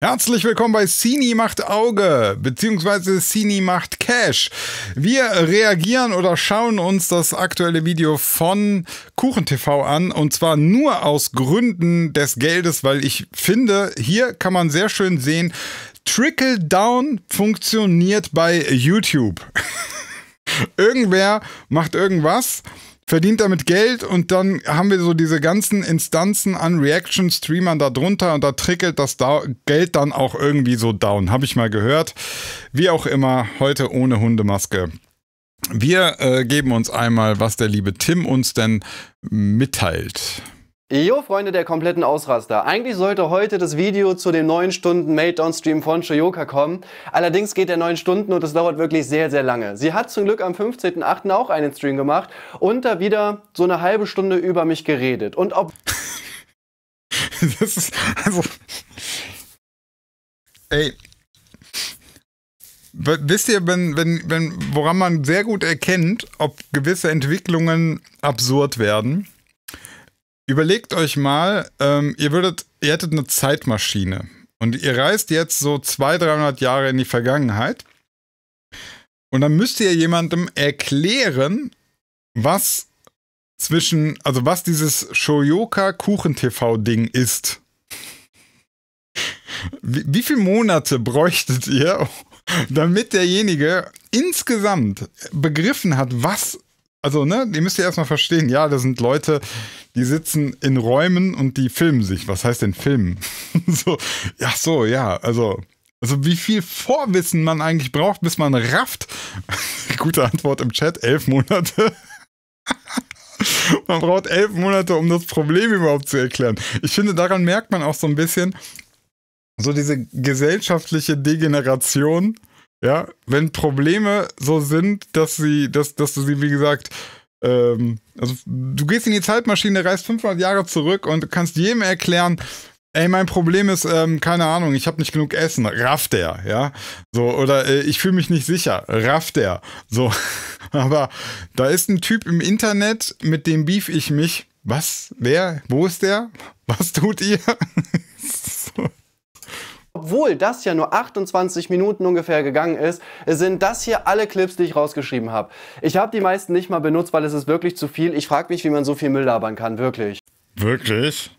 Herzlich willkommen bei Cini macht Auge beziehungsweise Cini macht Cash. Wir reagieren oder schauen uns das aktuelle Video von KuchenTV an und zwar nur aus Gründen des Geldes, weil ich finde, hier kann man sehr schön sehen, Trickle Down funktioniert bei YouTube. Irgendwer macht irgendwas verdient damit Geld und dann haben wir so diese ganzen Instanzen an Reaction-Streamern darunter und da trickelt das da Geld dann auch irgendwie so down. Habe ich mal gehört. Wie auch immer, heute ohne Hundemaske. Wir äh, geben uns einmal, was der liebe Tim uns denn mitteilt. Jo Freunde der kompletten Ausraster, eigentlich sollte heute das Video zu dem 9 Stunden Meltdown Stream von Shoyoka kommen, allerdings geht der 9 Stunden und es dauert wirklich sehr sehr lange. Sie hat zum Glück am 15.8. auch einen Stream gemacht und da wieder so eine halbe Stunde über mich geredet und ob... das ist, also... Ey, wisst ihr, wenn, wenn, wenn, woran man sehr gut erkennt, ob gewisse Entwicklungen absurd werden, Überlegt euch mal, ähm, ihr würdet, ihr hättet eine Zeitmaschine und ihr reist jetzt so 200, 300 Jahre in die Vergangenheit und dann müsst ihr jemandem erklären, was zwischen, also was dieses Shoyoka Kuchen-TV-Ding ist. Wie, wie viele Monate bräuchtet ihr, damit derjenige insgesamt begriffen hat, was also, ne, die müsst ihr erstmal verstehen. Ja, das sind Leute, die sitzen in Räumen und die filmen sich. Was heißt denn filmen? so, ja, so, ja, also. Also wie viel Vorwissen man eigentlich braucht, bis man rafft. Gute Antwort im Chat, elf Monate. man braucht elf Monate, um das Problem überhaupt zu erklären. Ich finde, daran merkt man auch so ein bisschen so diese gesellschaftliche Degeneration ja, wenn Probleme so sind, dass sie, dass, dass du sie, wie gesagt, ähm, also du gehst in die Zeitmaschine, reist 500 Jahre zurück und kannst jedem erklären, ey, mein Problem ist, ähm, keine Ahnung, ich habe nicht genug Essen, rafft er, ja, so, oder äh, ich fühle mich nicht sicher, rafft er. so, aber da ist ein Typ im Internet, mit dem beef ich mich, was, wer, wo ist der, was tut ihr? Obwohl das ja nur 28 Minuten ungefähr gegangen ist, sind das hier alle Clips, die ich rausgeschrieben habe. Ich habe die meisten nicht mal benutzt, weil es ist wirklich zu viel. Ich frage mich, wie man so viel Müll labern kann, wirklich. Wirklich?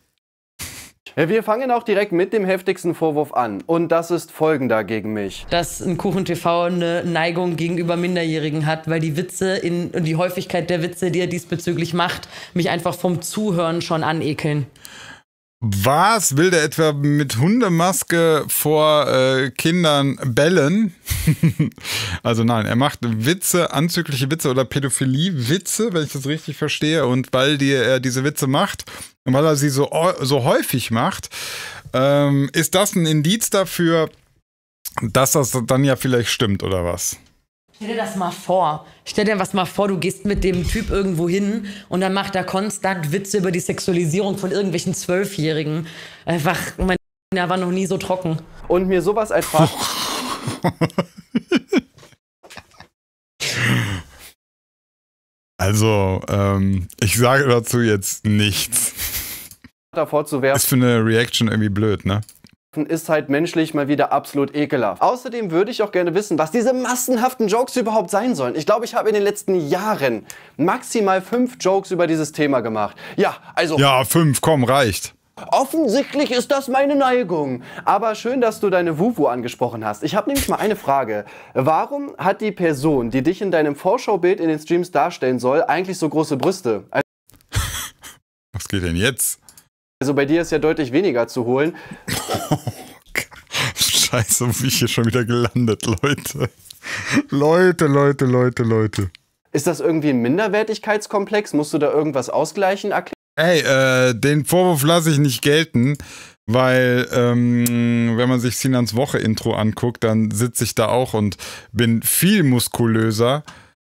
Wir fangen auch direkt mit dem heftigsten Vorwurf an. Und das ist folgender gegen mich. Dass ein Kuchen TV eine Neigung gegenüber Minderjährigen hat, weil die Witze in, und die Häufigkeit der Witze, die er diesbezüglich macht, mich einfach vom Zuhören schon anekeln. Was will der etwa mit Hundemaske vor äh, Kindern bellen? also nein, er macht Witze, anzügliche Witze oder Pädophilie-Witze, wenn ich das richtig verstehe. Und weil die, er diese Witze macht und weil er sie so, so häufig macht, ähm, ist das ein Indiz dafür, dass das dann ja vielleicht stimmt oder was? Stell dir das mal vor. Stell dir was mal vor, du gehst mit dem Typ irgendwo hin und dann macht er konstant Witze über die Sexualisierung von irgendwelchen Zwölfjährigen. Einfach, mein da war noch nie so trocken. Und mir sowas einfach. also, ähm, ich sage dazu jetzt nichts. Davor zu werfen. Ist für eine Reaction irgendwie blöd, ne? ist halt menschlich mal wieder absolut ekelhaft. Außerdem würde ich auch gerne wissen, was diese massenhaften Jokes überhaupt sein sollen. Ich glaube, ich habe in den letzten Jahren maximal fünf Jokes über dieses Thema gemacht. Ja, also... Ja, fünf, komm, reicht. Offensichtlich ist das meine Neigung. Aber schön, dass du deine Wuwu angesprochen hast. Ich habe nämlich mal eine Frage. Warum hat die Person, die dich in deinem Vorschaubild in den Streams darstellen soll, eigentlich so große Brüste? Was geht denn jetzt? Also bei dir ist ja deutlich weniger zu holen. Scheiße, bin ich hier schon wieder gelandet, Leute. Leute, Leute, Leute, Leute. Ist das irgendwie ein Minderwertigkeitskomplex? Musst du da irgendwas ausgleichen? Ey, äh, den Vorwurf lasse ich nicht gelten, weil ähm, wenn man sich Sinans Woche-Intro anguckt, dann sitze ich da auch und bin viel muskulöser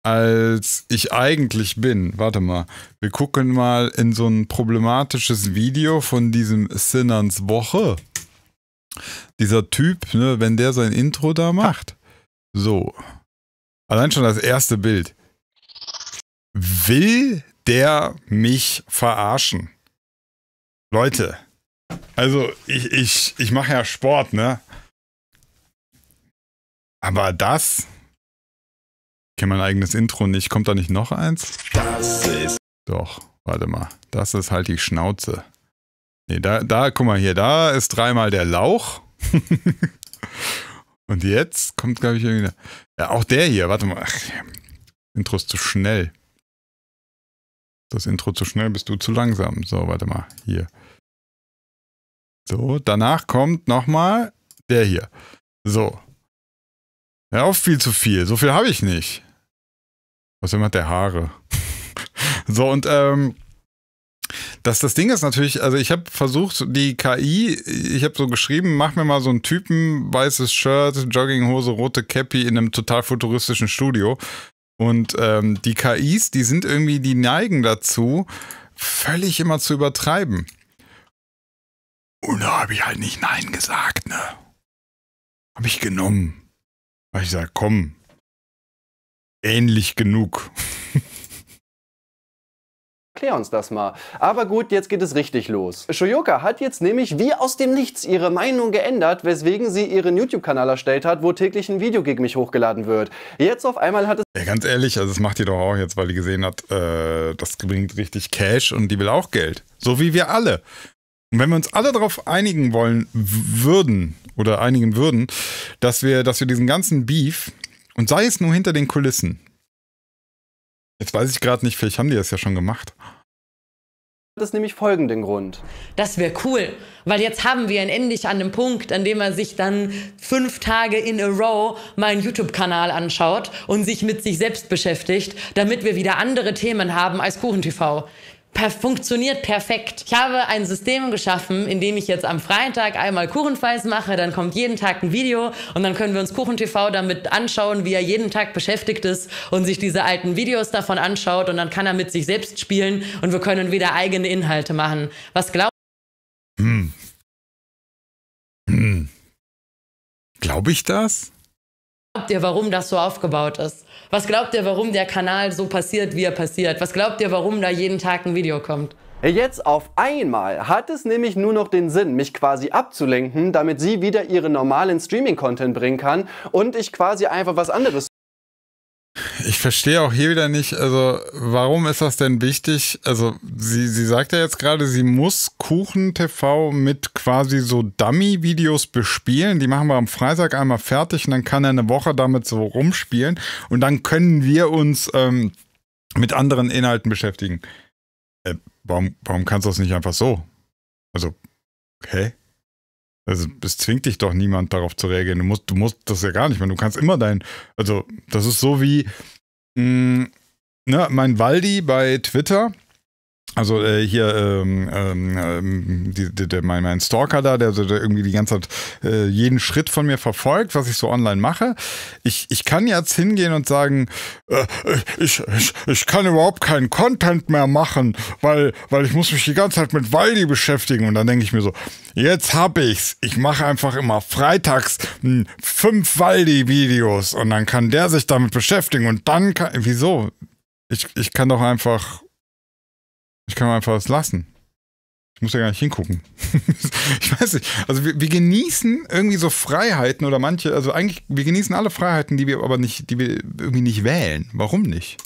als ich eigentlich bin. Warte mal, wir gucken mal in so ein problematisches Video von diesem Sinans Woche. Dieser Typ, ne, wenn der sein Intro da macht. So. Allein schon das erste Bild. Will der mich verarschen? Leute, also ich, ich, ich mache ja Sport, ne? Aber das, kenne mein eigenes Intro nicht. Kommt da nicht noch eins? Das ist. Doch, warte mal. Das ist halt die Schnauze. Nee, da, da, guck mal hier, da ist dreimal der Lauch. Und jetzt kommt, glaube ich, irgendwie. Ja, auch der hier, warte mal. Ach, Intro ist zu schnell. Das Intro zu schnell, bist du zu langsam. So, warte mal, hier. So, danach kommt nochmal der hier. So. Ja, auch viel zu viel. So viel habe ich nicht. Was immer der Haare. so, und ähm, das, das Ding ist natürlich, also ich habe versucht, die KI, ich habe so geschrieben, mach mir mal so einen Typen, weißes Shirt, Jogginghose, rote Cappy in einem total futuristischen Studio. Und ähm, die KIs, die sind irgendwie, die neigen dazu, völlig immer zu übertreiben. Und da habe ich halt nicht Nein gesagt, ne? Habe ich genommen. Weil ich sage, komm, ähnlich genug. Klär uns das mal. Aber gut, jetzt geht es richtig los. Shoyoka hat jetzt nämlich wie aus dem Nichts ihre Meinung geändert, weswegen sie ihren YouTube-Kanal erstellt hat, wo täglich ein Video gegen mich hochgeladen wird. Jetzt auf einmal hat es... Ja, ganz ehrlich, also das macht die doch auch jetzt, weil die gesehen hat, äh, das bringt richtig Cash und die will auch Geld. So wie wir alle. Und wenn wir uns alle darauf einigen wollen würden oder einigen würden, dass wir, dass wir diesen ganzen Beef, und sei es nur hinter den Kulissen. Jetzt weiß ich gerade nicht, vielleicht haben die das ja schon gemacht. Das ist nämlich folgenden Grund. Das wäre cool, weil jetzt haben wir ihn endlich an einem Punkt, an dem er sich dann fünf Tage in a row meinen YouTube-Kanal anschaut und sich mit sich selbst beschäftigt, damit wir wieder andere Themen haben als KuchenTV per funktioniert perfekt. Ich habe ein System geschaffen, in dem ich jetzt am Freitag einmal Kuchenfalls mache, dann kommt jeden Tag ein Video und dann können wir uns KuchenTV damit anschauen, wie er jeden Tag beschäftigt ist und sich diese alten Videos davon anschaut und dann kann er mit sich selbst spielen und wir können wieder eigene Inhalte machen. Was glaubt hm. Hm. Glaube ich das? glaubt ihr, warum das so aufgebaut ist? Was glaubt ihr, warum der Kanal so passiert, wie er passiert? Was glaubt ihr, warum da jeden Tag ein Video kommt? Jetzt auf einmal hat es nämlich nur noch den Sinn, mich quasi abzulenken, damit sie wieder ihren normalen Streaming-Content bringen kann und ich quasi einfach was anderes ich verstehe auch hier wieder nicht, also warum ist das denn wichtig? Also sie, sie sagt ja jetzt gerade, sie muss Kuchen TV mit quasi so Dummy-Videos bespielen. Die machen wir am Freitag einmal fertig und dann kann er eine Woche damit so rumspielen und dann können wir uns ähm, mit anderen Inhalten beschäftigen. Äh, warum, warum kannst du das nicht einfach so? Also, hä? Also es zwingt dich doch niemand darauf zu reagieren. Du musst, du musst das ja gar nicht mehr. Du kannst immer dein, also das ist so wie, Mh, mm, ne, mein Waldi bei Twitter also äh, hier ähm, ähm, ähm, die, die, der, mein, mein Stalker da, der, der irgendwie die ganze Zeit äh, jeden Schritt von mir verfolgt, was ich so online mache. Ich, ich kann jetzt hingehen und sagen, äh, ich, ich, ich kann überhaupt keinen Content mehr machen, weil, weil ich muss mich die ganze Zeit mit Waldi beschäftigen. Und dann denke ich mir so, jetzt hab ich's. Ich mache einfach immer freitags hm, fünf Waldi-Videos und dann kann der sich damit beschäftigen. Und dann kann. Wieso? Ich, ich kann doch einfach ich kann einfach das lassen. Ich muss ja gar nicht hingucken. ich weiß nicht. Also wir, wir, genießen irgendwie so Freiheiten oder manche, also eigentlich, wir genießen alle Freiheiten, die wir aber nicht, die wir irgendwie nicht wählen. Warum nicht?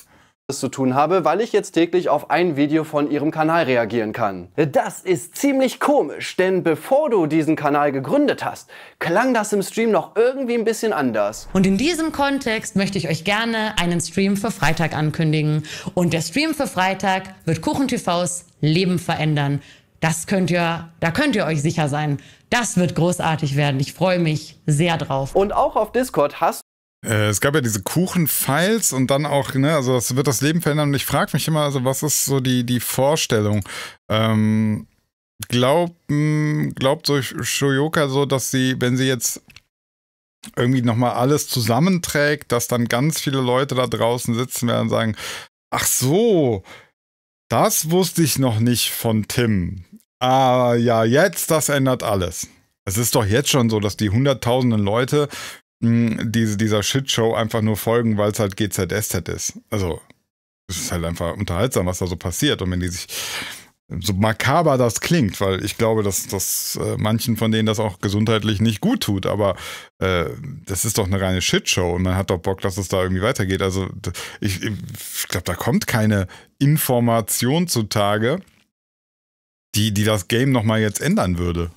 zu tun habe, weil ich jetzt täglich auf ein Video von ihrem Kanal reagieren kann. Das ist ziemlich komisch, denn bevor du diesen Kanal gegründet hast, klang das im Stream noch irgendwie ein bisschen anders. Und in diesem Kontext möchte ich euch gerne einen Stream für Freitag ankündigen. Und der Stream für Freitag wird KuchenTVs Leben verändern. Das könnt ihr, da könnt ihr euch sicher sein. Das wird großartig werden. Ich freue mich sehr drauf. Und auch auf Discord hast äh, es gab ja diese Kuchenfiles und dann auch, ne, also das wird das Leben verändern. Und ich frage mich immer, also was ist so die, die Vorstellung? Ähm, glaub, hm, glaubt so Shoyoka so, dass sie, wenn sie jetzt irgendwie nochmal alles zusammenträgt, dass dann ganz viele Leute da draußen sitzen werden und sagen, ach so, das wusste ich noch nicht von Tim. Ah ja, jetzt, das ändert alles. Es ist doch jetzt schon so, dass die hunderttausenden Leute hm, diese, dieser Shitshow einfach nur folgen, weil es halt GZSZ ist. Also, es ist halt einfach unterhaltsam, was da so passiert. Und wenn die sich, so makaber das klingt, weil ich glaube, dass das äh, manchen von denen das auch gesundheitlich nicht gut tut, aber äh, das ist doch eine reine Shitshow und man hat doch Bock, dass es da irgendwie weitergeht. Also ich, ich glaube, da kommt keine Information zutage, die, die das Game nochmal jetzt ändern würde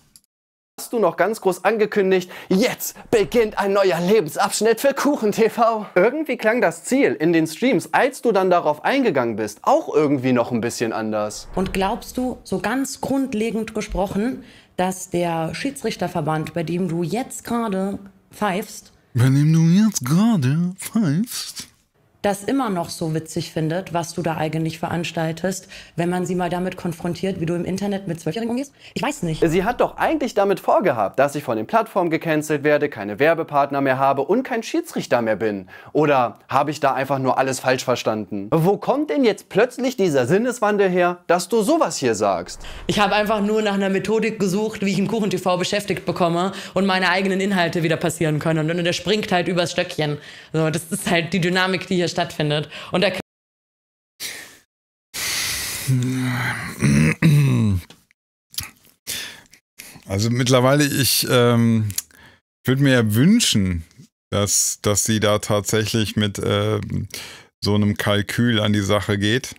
du noch ganz groß angekündigt, jetzt beginnt ein neuer Lebensabschnitt für Kuchen TV. Irgendwie klang das Ziel in den Streams, als du dann darauf eingegangen bist, auch irgendwie noch ein bisschen anders. Und glaubst du, so ganz grundlegend gesprochen, dass der Schiedsrichterverband, bei dem du jetzt gerade pfeifst, bei dem du jetzt gerade pfeifst, das immer noch so witzig findet, was du da eigentlich veranstaltest, wenn man sie mal damit konfrontiert, wie du im Internet mit Zwölfjährigen umgehst? Ich weiß nicht. Sie hat doch eigentlich damit vorgehabt, dass ich von den Plattformen gecancelt werde, keine Werbepartner mehr habe und kein Schiedsrichter mehr bin. Oder habe ich da einfach nur alles falsch verstanden? Wo kommt denn jetzt plötzlich dieser Sinneswandel her, dass du sowas hier sagst? Ich habe einfach nur nach einer Methodik gesucht, wie ich im Kuchen-TV beschäftigt bekomme und meine eigenen Inhalte wieder passieren können. Und der springt halt übers Stöckchen. So, das ist halt die Dynamik, die hier stattfindet. Und da also mittlerweile, ich ähm, würde mir ja wünschen, dass, dass sie da tatsächlich mit äh, so einem Kalkül an die Sache geht.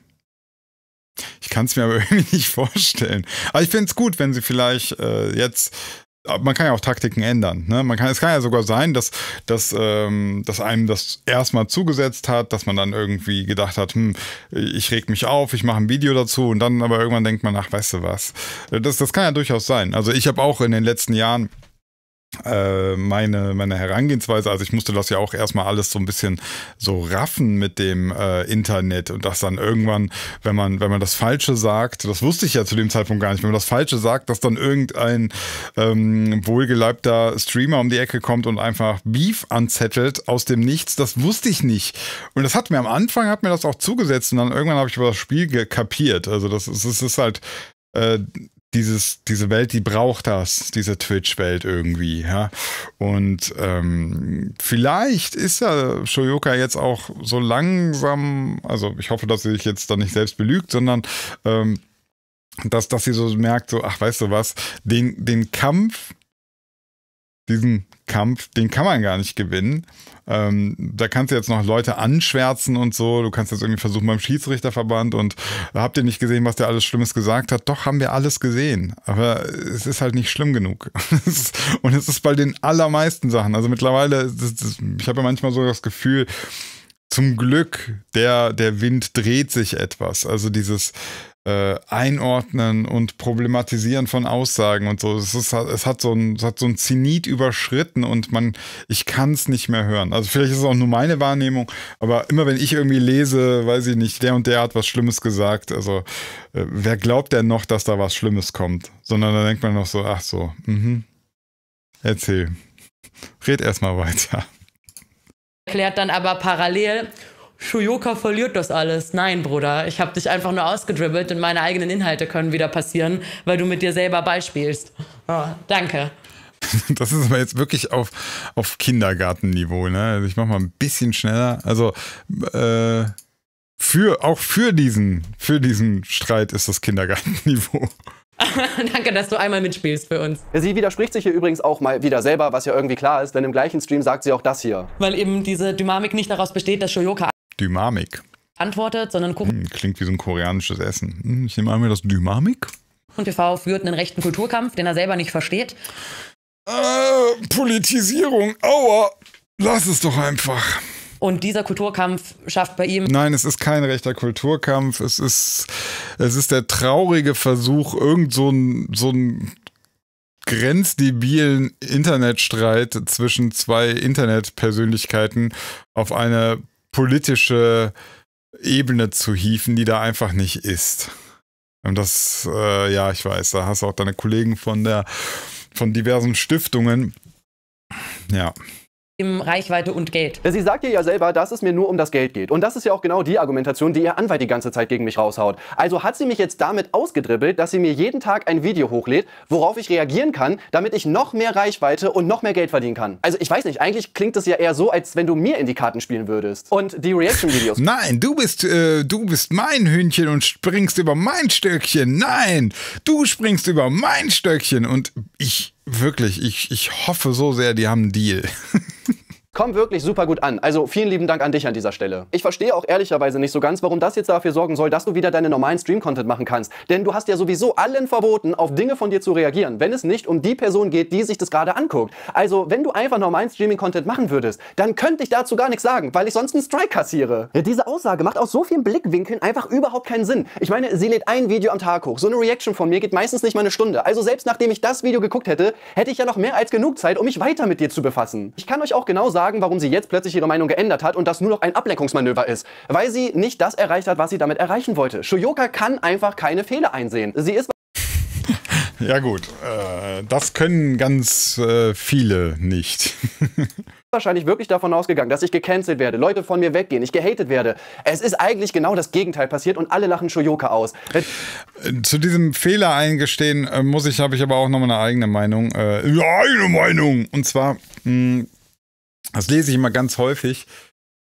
Ich kann es mir aber irgendwie nicht vorstellen. Aber ich finde es gut, wenn sie vielleicht äh, jetzt man kann ja auch Taktiken ändern. Ne? Man kann, es kann ja sogar sein, dass, dass, ähm, dass einem das erstmal zugesetzt hat, dass man dann irgendwie gedacht hat, hm, ich reg mich auf, ich mache ein Video dazu und dann aber irgendwann denkt man, ach, weißt du was. Das, das kann ja durchaus sein. Also ich habe auch in den letzten Jahren äh, meine, meine Herangehensweise, also ich musste das ja auch erstmal alles so ein bisschen so raffen mit dem äh, Internet und das dann irgendwann, wenn man, wenn man das Falsche sagt, das wusste ich ja zu dem Zeitpunkt gar nicht, wenn man das Falsche sagt, dass dann irgendein ähm, wohlgeleibter Streamer um die Ecke kommt und einfach Beef anzettelt aus dem Nichts, das wusste ich nicht. Und das hat mir am Anfang, hat mir das auch zugesetzt und dann irgendwann habe ich über das Spiel kapiert. Also das, das ist halt, Äh, dieses, diese Welt, die braucht das, diese Twitch-Welt irgendwie, ja. Und ähm, vielleicht ist ja Shoyoka jetzt auch so langsam, also ich hoffe, dass sie sich jetzt da nicht selbst belügt, sondern ähm, dass, dass sie so merkt, so, ach, weißt du was, den, den Kampf diesen Kampf, den kann man gar nicht gewinnen. Ähm, da kannst du jetzt noch Leute anschwärzen und so. Du kannst jetzt irgendwie versuchen beim Schiedsrichterverband und habt ihr nicht gesehen, was der alles Schlimmes gesagt hat? Doch, haben wir alles gesehen. Aber es ist halt nicht schlimm genug. und es ist bei den allermeisten Sachen. Also mittlerweile, das, das, ich habe ja manchmal so das Gefühl, zum Glück, der, der Wind dreht sich etwas. Also dieses, äh, Einordnen und Problematisieren von Aussagen und so. Es, ist, es, hat so ein, es hat so ein Zenit überschritten und man, ich kann es nicht mehr hören. Also vielleicht ist es auch nur meine Wahrnehmung, aber immer wenn ich irgendwie lese, weiß ich nicht, der und der hat was Schlimmes gesagt. Also äh, wer glaubt denn noch, dass da was Schlimmes kommt? Sondern da denkt man noch so, ach so, mhm. Erzähl. Red erstmal weiter. Erklärt dann aber parallel, Shuyoka verliert das alles. Nein, Bruder, ich habe dich einfach nur ausgedribbelt und meine eigenen Inhalte können wieder passieren, weil du mit dir selber beispielst. Oh, danke. Das ist aber jetzt wirklich auf, auf Kindergartenniveau. Ne? Also ich mache mal ein bisschen schneller. Also äh, für, auch für diesen, für diesen Streit ist das Kindergartenniveau. Danke, dass du einmal mitspielst für uns. Sie widerspricht sich hier übrigens auch mal wieder selber, was ja irgendwie klar ist, denn im gleichen Stream sagt sie auch das hier. Weil eben diese Dynamik nicht daraus besteht, dass Shoyoka Dynamik. Antwortet, sondern guckt. Hm, klingt wie so ein koreanisches Essen. Hm, ich nehme an, mir das Dynamik. Und TV führt einen rechten Kulturkampf, den er selber nicht versteht. Äh, Politisierung, aua, lass es doch einfach. Und dieser Kulturkampf schafft bei ihm. Nein, es ist kein rechter Kulturkampf. Es ist, es ist der traurige Versuch, irgend so einen so grenzdebilen Internetstreit zwischen zwei Internetpersönlichkeiten auf eine politische Ebene zu hieven, die da einfach nicht ist. Und das, äh, ja, ich weiß, da hast du auch deine Kollegen von der, von diversen Stiftungen. Ja, im Reichweite und Geld. Sie sagt ihr ja selber, dass es mir nur um das Geld geht. Und das ist ja auch genau die Argumentation, die ihr Anwalt die ganze Zeit gegen mich raushaut. Also hat sie mich jetzt damit ausgedribbelt, dass sie mir jeden Tag ein Video hochlädt, worauf ich reagieren kann, damit ich noch mehr Reichweite und noch mehr Geld verdienen kann. Also ich weiß nicht, eigentlich klingt es ja eher so, als wenn du mir in die Karten spielen würdest. Und die Reaction-Videos. Nein, du bist, äh, du bist mein Hühnchen und springst über mein Stöckchen. Nein, du springst über mein Stöckchen und ich Wirklich, ich, ich hoffe so sehr, die haben einen Deal. kommt wirklich super gut an. Also vielen lieben Dank an dich an dieser Stelle. Ich verstehe auch ehrlicherweise nicht so ganz, warum das jetzt dafür sorgen soll, dass du wieder deinen normalen Stream-Content machen kannst. Denn du hast ja sowieso allen verboten, auf Dinge von dir zu reagieren, wenn es nicht um die Person geht, die sich das gerade anguckt. Also wenn du einfach normalen Streaming-Content machen würdest, dann könnte ich dazu gar nichts sagen, weil ich sonst einen Strike kassiere. Ja, diese Aussage macht aus so vielen Blickwinkeln einfach überhaupt keinen Sinn. Ich meine, sie lädt ein Video am Tag hoch. So eine Reaction von mir geht meistens nicht mal eine Stunde. Also selbst nachdem ich das Video geguckt hätte, hätte ich ja noch mehr als genug Zeit, um mich weiter mit dir zu befassen. Ich kann euch auch genau sagen, sagen, warum sie jetzt plötzlich ihre Meinung geändert hat und das nur noch ein Ablenkungsmanöver ist, weil sie nicht das erreicht hat, was sie damit erreichen wollte. Shoyoka kann einfach keine Fehler einsehen. Sie ist ja gut, äh, das können ganz äh, viele nicht. wahrscheinlich wirklich davon ausgegangen, dass ich gecancelt werde, Leute von mir weggehen, ich gehatet werde. Es ist eigentlich genau das Gegenteil passiert und alle lachen Shoyoka aus. Äh, zu diesem Fehler eingestehen äh, muss ich, habe ich aber auch nochmal eine eigene Meinung. Äh, eine Meinung! Und zwar, mh, hm, das lese ich immer ganz häufig,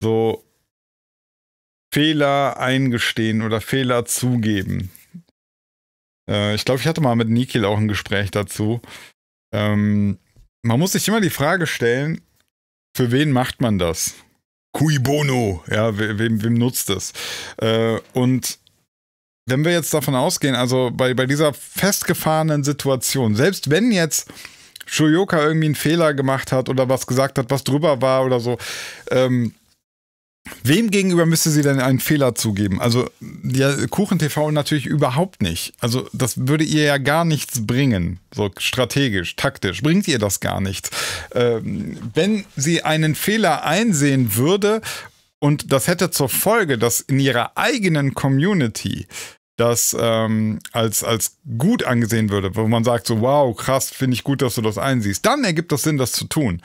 so Fehler eingestehen oder Fehler zugeben. Äh, ich glaube, ich hatte mal mit Nikil auch ein Gespräch dazu. Ähm, man muss sich immer die Frage stellen, für wen macht man das? Cui bono, ja, wem, wem, nutzt es? Äh, und wenn wir jetzt davon ausgehen, also bei, bei dieser festgefahrenen Situation, selbst wenn jetzt Shoyoka irgendwie einen Fehler gemacht hat oder was gesagt hat, was drüber war oder so. Ähm, Wem gegenüber müsste sie denn einen Fehler zugeben? Also ja, Kuchen TV natürlich überhaupt nicht. Also das würde ihr ja gar nichts bringen, so strategisch, taktisch bringt ihr das gar nichts. Ähm, wenn sie einen Fehler einsehen würde und das hätte zur Folge, dass in ihrer eigenen Community das ähm, als, als gut angesehen würde, wo man sagt so, wow, krass, finde ich gut, dass du das einsiehst, dann ergibt das Sinn, das zu tun.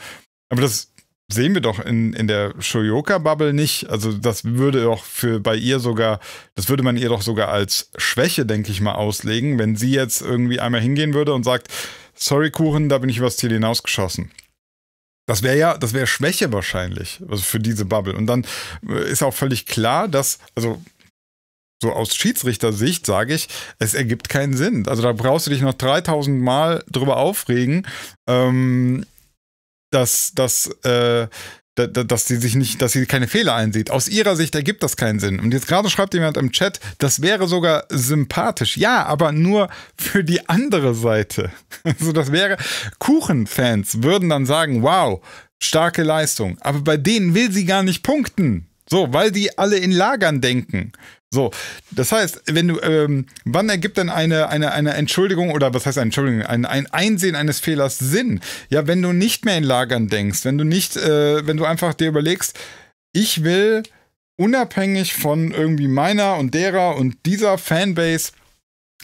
Aber das sehen wir doch in, in der Shoyoka-Bubble nicht. Also das würde doch für bei ihr sogar, das würde man ihr doch sogar als Schwäche, denke ich mal, auslegen, wenn sie jetzt irgendwie einmal hingehen würde und sagt, sorry Kuchen, da bin ich übers Ziel hinausgeschossen. Das wäre ja, das wäre Schwäche wahrscheinlich, also für diese Bubble. Und dann äh, ist auch völlig klar, dass, also so aus Schiedsrichtersicht sage ich, es ergibt keinen Sinn. Also da brauchst du dich noch 3000 Mal drüber aufregen, ähm, dass, dass, äh, dass sie sich nicht, dass sie keine Fehler einsieht. Aus ihrer Sicht ergibt das keinen Sinn. Und jetzt gerade schreibt jemand im Chat, das wäre sogar sympathisch. Ja, aber nur für die andere Seite. Also das wäre, Kuchenfans würden dann sagen, wow, starke Leistung. Aber bei denen will sie gar nicht punkten. So, weil die alle in Lagern denken. So, das heißt, wenn du, ähm, wann ergibt denn eine, eine, eine Entschuldigung oder was heißt Entschuldigung, ein, ein Einsehen eines Fehlers Sinn? Ja, wenn du nicht mehr in Lagern denkst, wenn du nicht, äh, wenn du einfach dir überlegst, ich will unabhängig von irgendwie meiner und derer und dieser Fanbase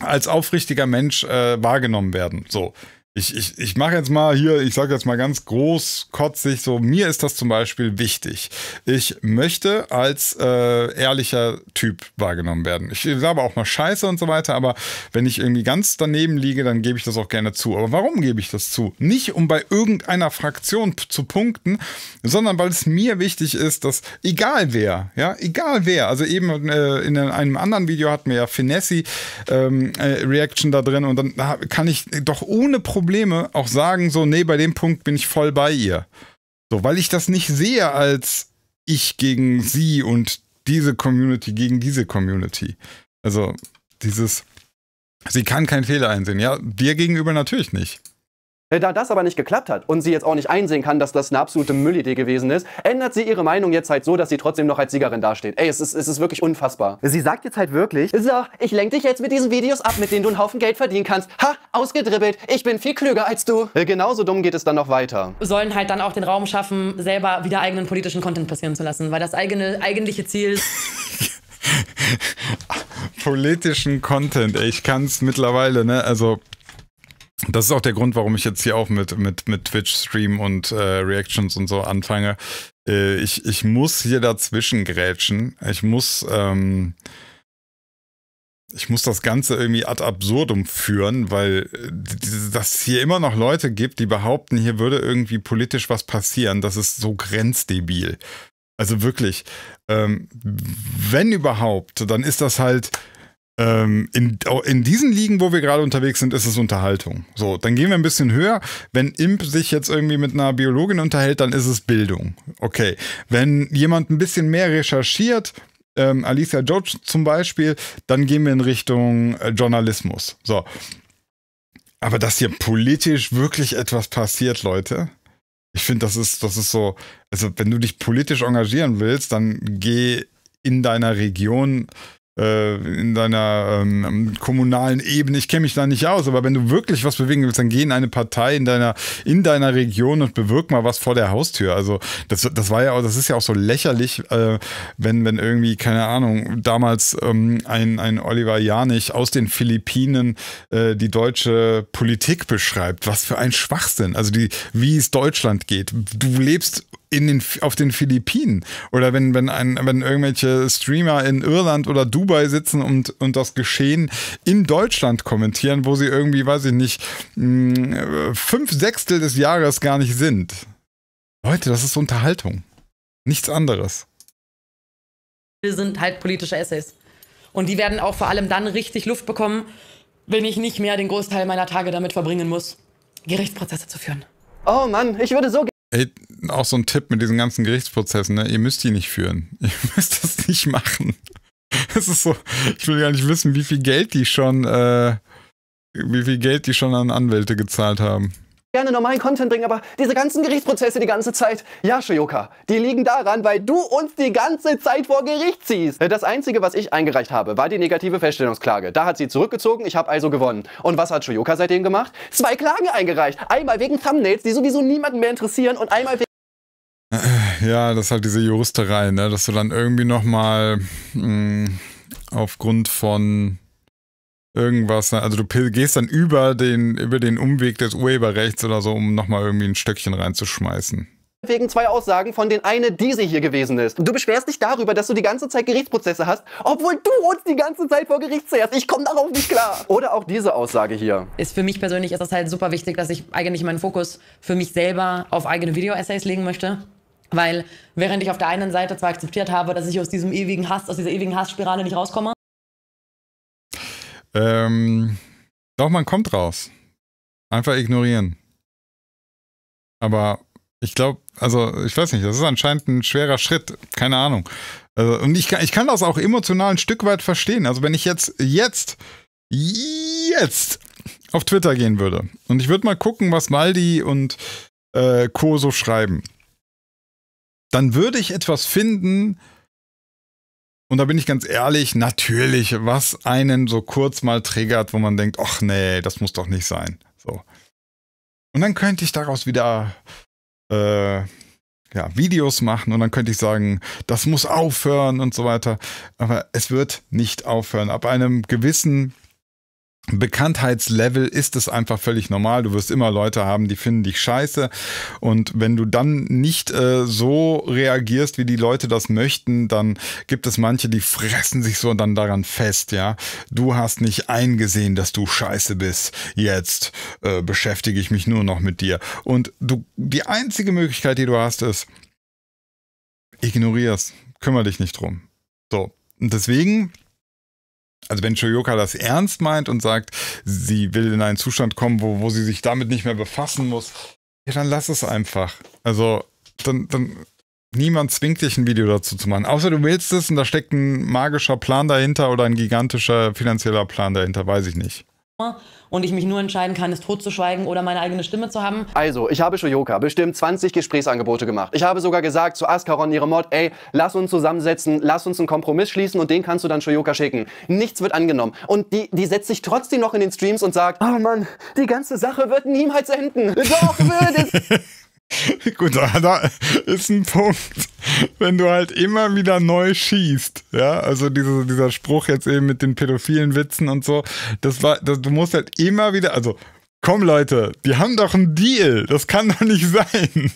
als aufrichtiger Mensch äh, wahrgenommen werden. So ich, ich, ich mache jetzt mal hier, ich sage jetzt mal ganz groß, kotzig, so mir ist das zum Beispiel wichtig. Ich möchte als äh, ehrlicher Typ wahrgenommen werden. Ich sage auch mal Scheiße und so weiter, aber wenn ich irgendwie ganz daneben liege, dann gebe ich das auch gerne zu. Aber warum gebe ich das zu? Nicht, um bei irgendeiner Fraktion zu punkten, sondern weil es mir wichtig ist, dass egal wer, ja, egal wer, also eben äh, in einem anderen Video hatten wir ja Finessi ähm, äh, Reaction da drin und dann kann ich doch ohne Probleme Probleme auch sagen, so, nee, bei dem Punkt bin ich voll bei ihr. So, weil ich das nicht sehe als ich gegen sie und diese Community gegen diese Community. Also dieses, sie kann keinen Fehler einsehen. Ja, dir gegenüber natürlich nicht. Äh, da das aber nicht geklappt hat und sie jetzt auch nicht einsehen kann, dass das eine absolute Müllidee gewesen ist, ändert sie ihre Meinung jetzt halt so, dass sie trotzdem noch als Siegerin dasteht. Ey, es ist, es ist wirklich unfassbar. Sie sagt jetzt halt wirklich, so, ich lenke dich jetzt mit diesen Videos ab, mit denen du einen Haufen Geld verdienen kannst. Ha, ausgedribbelt, ich bin viel klüger als du. Äh, genauso dumm geht es dann noch weiter. Sollen halt dann auch den Raum schaffen, selber wieder eigenen politischen Content passieren zu lassen, weil das eigene, eigentliche Ziel... politischen Content, ey, ich kann's mittlerweile, ne, also das ist auch der Grund, warum ich jetzt hier auch mit, mit, mit Twitch-Stream und äh, Reactions und so anfange. Äh, ich, ich muss hier dazwischen grätschen. Ich muss, ähm, ich muss das Ganze irgendwie ad absurdum führen, weil äh, das hier immer noch Leute gibt, die behaupten, hier würde irgendwie politisch was passieren. Das ist so grenzdebil. Also wirklich, ähm, wenn überhaupt, dann ist das halt ähm, in, in diesen Ligen, wo wir gerade unterwegs sind, ist es Unterhaltung. So, dann gehen wir ein bisschen höher. Wenn Imp sich jetzt irgendwie mit einer Biologin unterhält, dann ist es Bildung. Okay. Wenn jemand ein bisschen mehr recherchiert, ähm, Alicia George zum Beispiel, dann gehen wir in Richtung äh, Journalismus. So. Aber dass hier politisch wirklich etwas passiert, Leute. Ich finde, das ist, das ist so, also wenn du dich politisch engagieren willst, dann geh in deiner Region äh, äh, in deiner ähm, kommunalen Ebene, ich kenne mich da nicht aus, aber wenn du wirklich was bewegen willst, dann geh in eine Partei in deiner, in deiner Region und bewirk mal was vor der Haustür. Also das, das war ja auch, das ist ja auch so lächerlich, äh, wenn, wenn irgendwie, keine Ahnung, damals ähm, ein, ein Oliver Janich aus den Philippinen äh, die deutsche Politik beschreibt. Was für ein Schwachsinn. Also die, wie es Deutschland geht. Du lebst in den, auf den Philippinen oder wenn, wenn, ein, wenn irgendwelche Streamer in Irland oder Dubai sitzen und, und das Geschehen in Deutschland kommentieren, wo sie irgendwie, weiß ich nicht, mm, fünf Sechstel des Jahres gar nicht sind. Leute, das ist Unterhaltung. Nichts anderes. Wir sind halt politische Essays. Und die werden auch vor allem dann richtig Luft bekommen, wenn ich nicht mehr den Großteil meiner Tage damit verbringen muss, Gerichtsprozesse zu führen. Oh Mann, ich würde so Ey, auch so ein Tipp mit diesen ganzen Gerichtsprozessen, ne? Ihr müsst die nicht führen. Ihr müsst das nicht machen. Es ist so, ich will gar nicht wissen, wie viel Geld die schon, äh, wie viel Geld die schon an Anwälte gezahlt haben gerne normalen Content bringen, aber diese ganzen Gerichtsprozesse die ganze Zeit, ja, Shoyoka, die liegen daran, weil du uns die ganze Zeit vor Gericht ziehst. Das Einzige, was ich eingereicht habe, war die negative Feststellungsklage. Da hat sie zurückgezogen, ich habe also gewonnen. Und was hat Shoyoka seitdem gemacht? Zwei Klagen eingereicht. Einmal wegen Thumbnails, die sowieso niemanden mehr interessieren und einmal wegen äh, ja, das ist halt diese Juristerei, ne? dass du dann irgendwie nochmal mm, aufgrund von irgendwas. Ne? Also du gehst dann über den, über den Umweg des Urheberrechts oder so, um nochmal irgendwie ein Stöckchen reinzuschmeißen wegen zwei Aussagen, von denen eine diese hier gewesen ist. Du beschwerst dich darüber, dass du die ganze Zeit Gerichtsprozesse hast, obwohl du uns die ganze Zeit vor Gericht zehrst. Ich komme darauf nicht klar. Oder auch diese Aussage hier. Ist für mich persönlich ist das halt super wichtig, dass ich eigentlich meinen Fokus für mich selber auf eigene Video-Essays legen möchte. Weil während ich auf der einen Seite zwar akzeptiert habe, dass ich aus diesem ewigen Hass, aus dieser ewigen Hassspirale nicht rauskomme, ähm, doch, man kommt raus. Einfach ignorieren. Aber ich glaube, also ich weiß nicht, das ist anscheinend ein schwerer Schritt. Keine Ahnung. Also, und ich kann, ich kann das auch emotional ein Stück weit verstehen. Also wenn ich jetzt, jetzt, jetzt auf Twitter gehen würde und ich würde mal gucken, was Maldi und äh, Co. so schreiben, dann würde ich etwas finden, und da bin ich ganz ehrlich, natürlich, was einen so kurz mal triggert, wo man denkt, ach nee, das muss doch nicht sein. So. Und dann könnte ich daraus wieder äh, ja, Videos machen und dann könnte ich sagen, das muss aufhören und so weiter. Aber es wird nicht aufhören. Ab einem gewissen Bekanntheitslevel ist es einfach völlig normal. Du wirst immer Leute haben, die finden dich scheiße. Und wenn du dann nicht äh, so reagierst, wie die Leute das möchten, dann gibt es manche, die fressen sich so dann daran fest, ja. Du hast nicht eingesehen, dass du scheiße bist. Jetzt äh, beschäftige ich mich nur noch mit dir. Und du, die einzige Möglichkeit, die du hast, ist, ignorier's. Kümmer dich nicht drum. So. Und deswegen also wenn Shoyoka das ernst meint und sagt, sie will in einen Zustand kommen, wo, wo sie sich damit nicht mehr befassen muss, ja, dann lass es einfach. Also dann, dann niemand zwingt dich ein Video dazu zu machen. Außer du willst es und da steckt ein magischer Plan dahinter oder ein gigantischer finanzieller Plan dahinter, weiß ich nicht und ich mich nur entscheiden kann, es totzuschweigen oder meine eigene Stimme zu haben. Also, ich habe Shoyoka bestimmt 20 Gesprächsangebote gemacht. Ich habe sogar gesagt zu Askaron, ihrem Mord, ey, lass uns zusammensetzen, lass uns einen Kompromiss schließen und den kannst du dann Shoyoka schicken. Nichts wird angenommen. Und die, die setzt sich trotzdem noch in den Streams und sagt, oh Mann, die ganze Sache wird niemals enden. Doch, wird es. Gut, da ist ein Punkt, wenn du halt immer wieder neu schießt, ja, also diese, dieser Spruch jetzt eben mit den pädophilen Witzen und so, das war, das, du musst halt immer wieder, also komm Leute, die haben doch einen Deal, das kann doch nicht sein.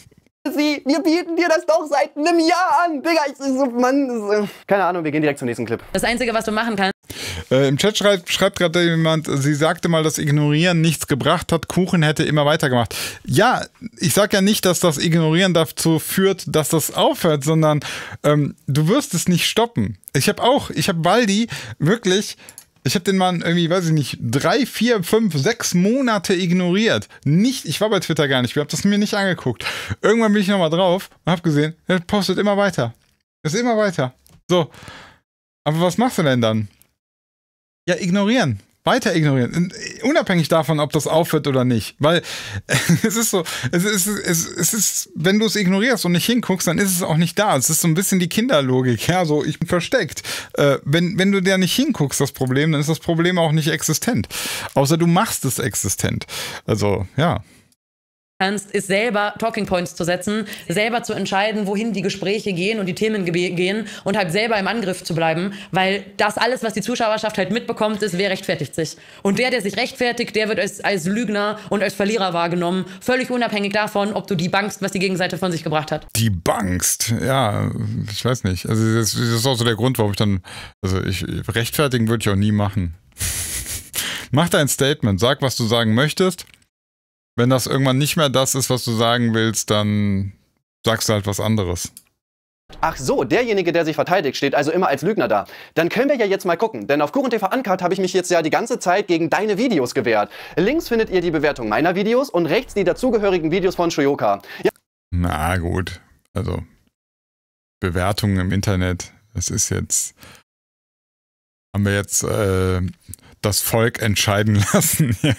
Sie, wir bieten dir das doch seit einem Jahr an, Digga, ich, so, Mann. So. Keine Ahnung, wir gehen direkt zum nächsten Clip. Das Einzige, was du machen kannst, äh, Im Chat schreibt, schreibt gerade jemand, sie sagte mal, dass Ignorieren nichts gebracht hat, Kuchen hätte immer weitergemacht. Ja, ich sage ja nicht, dass das Ignorieren dazu führt, dass das aufhört, sondern ähm, du wirst es nicht stoppen. Ich habe auch, ich habe Waldi wirklich ich habe den Mann irgendwie, weiß ich nicht, drei, vier, fünf, sechs Monate ignoriert. Nicht, ich war bei Twitter gar nicht, ich habe das mir nicht angeguckt. Irgendwann bin ich nochmal drauf und habe gesehen, er postet immer weiter. Ist immer weiter. So. Aber was machst du denn dann? Ja, ignorieren. Weiter ignorieren. Unabhängig davon, ob das aufhört oder nicht. Weil es ist so, es ist, es, ist, es ist wenn du es ignorierst und nicht hinguckst, dann ist es auch nicht da. Es ist so ein bisschen die Kinderlogik. Ja, so, ich bin versteckt. Äh, wenn, wenn du da nicht hinguckst, das Problem, dann ist das Problem auch nicht existent. Außer du machst es existent. Also, ja kannst, ist selber Talking Points zu setzen, selber zu entscheiden, wohin die Gespräche gehen und die Themen gehen und halt selber im Angriff zu bleiben, weil das alles, was die Zuschauerschaft halt mitbekommt, ist, wer rechtfertigt sich. Und der, der sich rechtfertigt, der wird als, als Lügner und als Verlierer wahrgenommen, völlig unabhängig davon, ob du die bangst, was die Gegenseite von sich gebracht hat. Die bangst, ja, ich weiß nicht. Also das, das ist auch so der Grund, warum ich dann, also ich rechtfertigen würde ich auch nie machen. Mach dein Statement, sag, was du sagen möchtest wenn das irgendwann nicht mehr das ist, was du sagen willst, dann sagst du halt was anderes. Ach so, derjenige, der sich verteidigt, steht also immer als Lügner da. Dann können wir ja jetzt mal gucken, denn auf KuchenTV Uncut habe ich mich jetzt ja die ganze Zeit gegen deine Videos gewehrt. Links findet ihr die Bewertung meiner Videos und rechts die dazugehörigen Videos von Shoyoka. Ja Na gut, also Bewertungen im Internet, das ist jetzt, haben wir jetzt äh, das Volk entscheiden lassen, ja.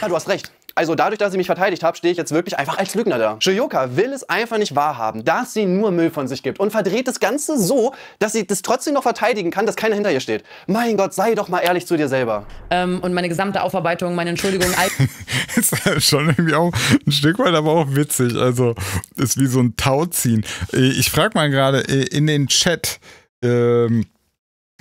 Ja, du hast recht. Also dadurch, dass ich mich verteidigt habe, stehe ich jetzt wirklich einfach als Lügner da. Shioka will es einfach nicht wahrhaben, dass sie nur Müll von sich gibt und verdreht das Ganze so, dass sie das trotzdem noch verteidigen kann, dass keiner hinter ihr steht. Mein Gott, sei doch mal ehrlich zu dir selber. Ähm, und meine gesamte Aufarbeitung, meine Entschuldigung. ist halt schon irgendwie auch ein Stück weit, aber auch witzig. Also ist wie so ein Tauziehen. Äh, ich frage mal gerade äh, in den Chat. Ähm,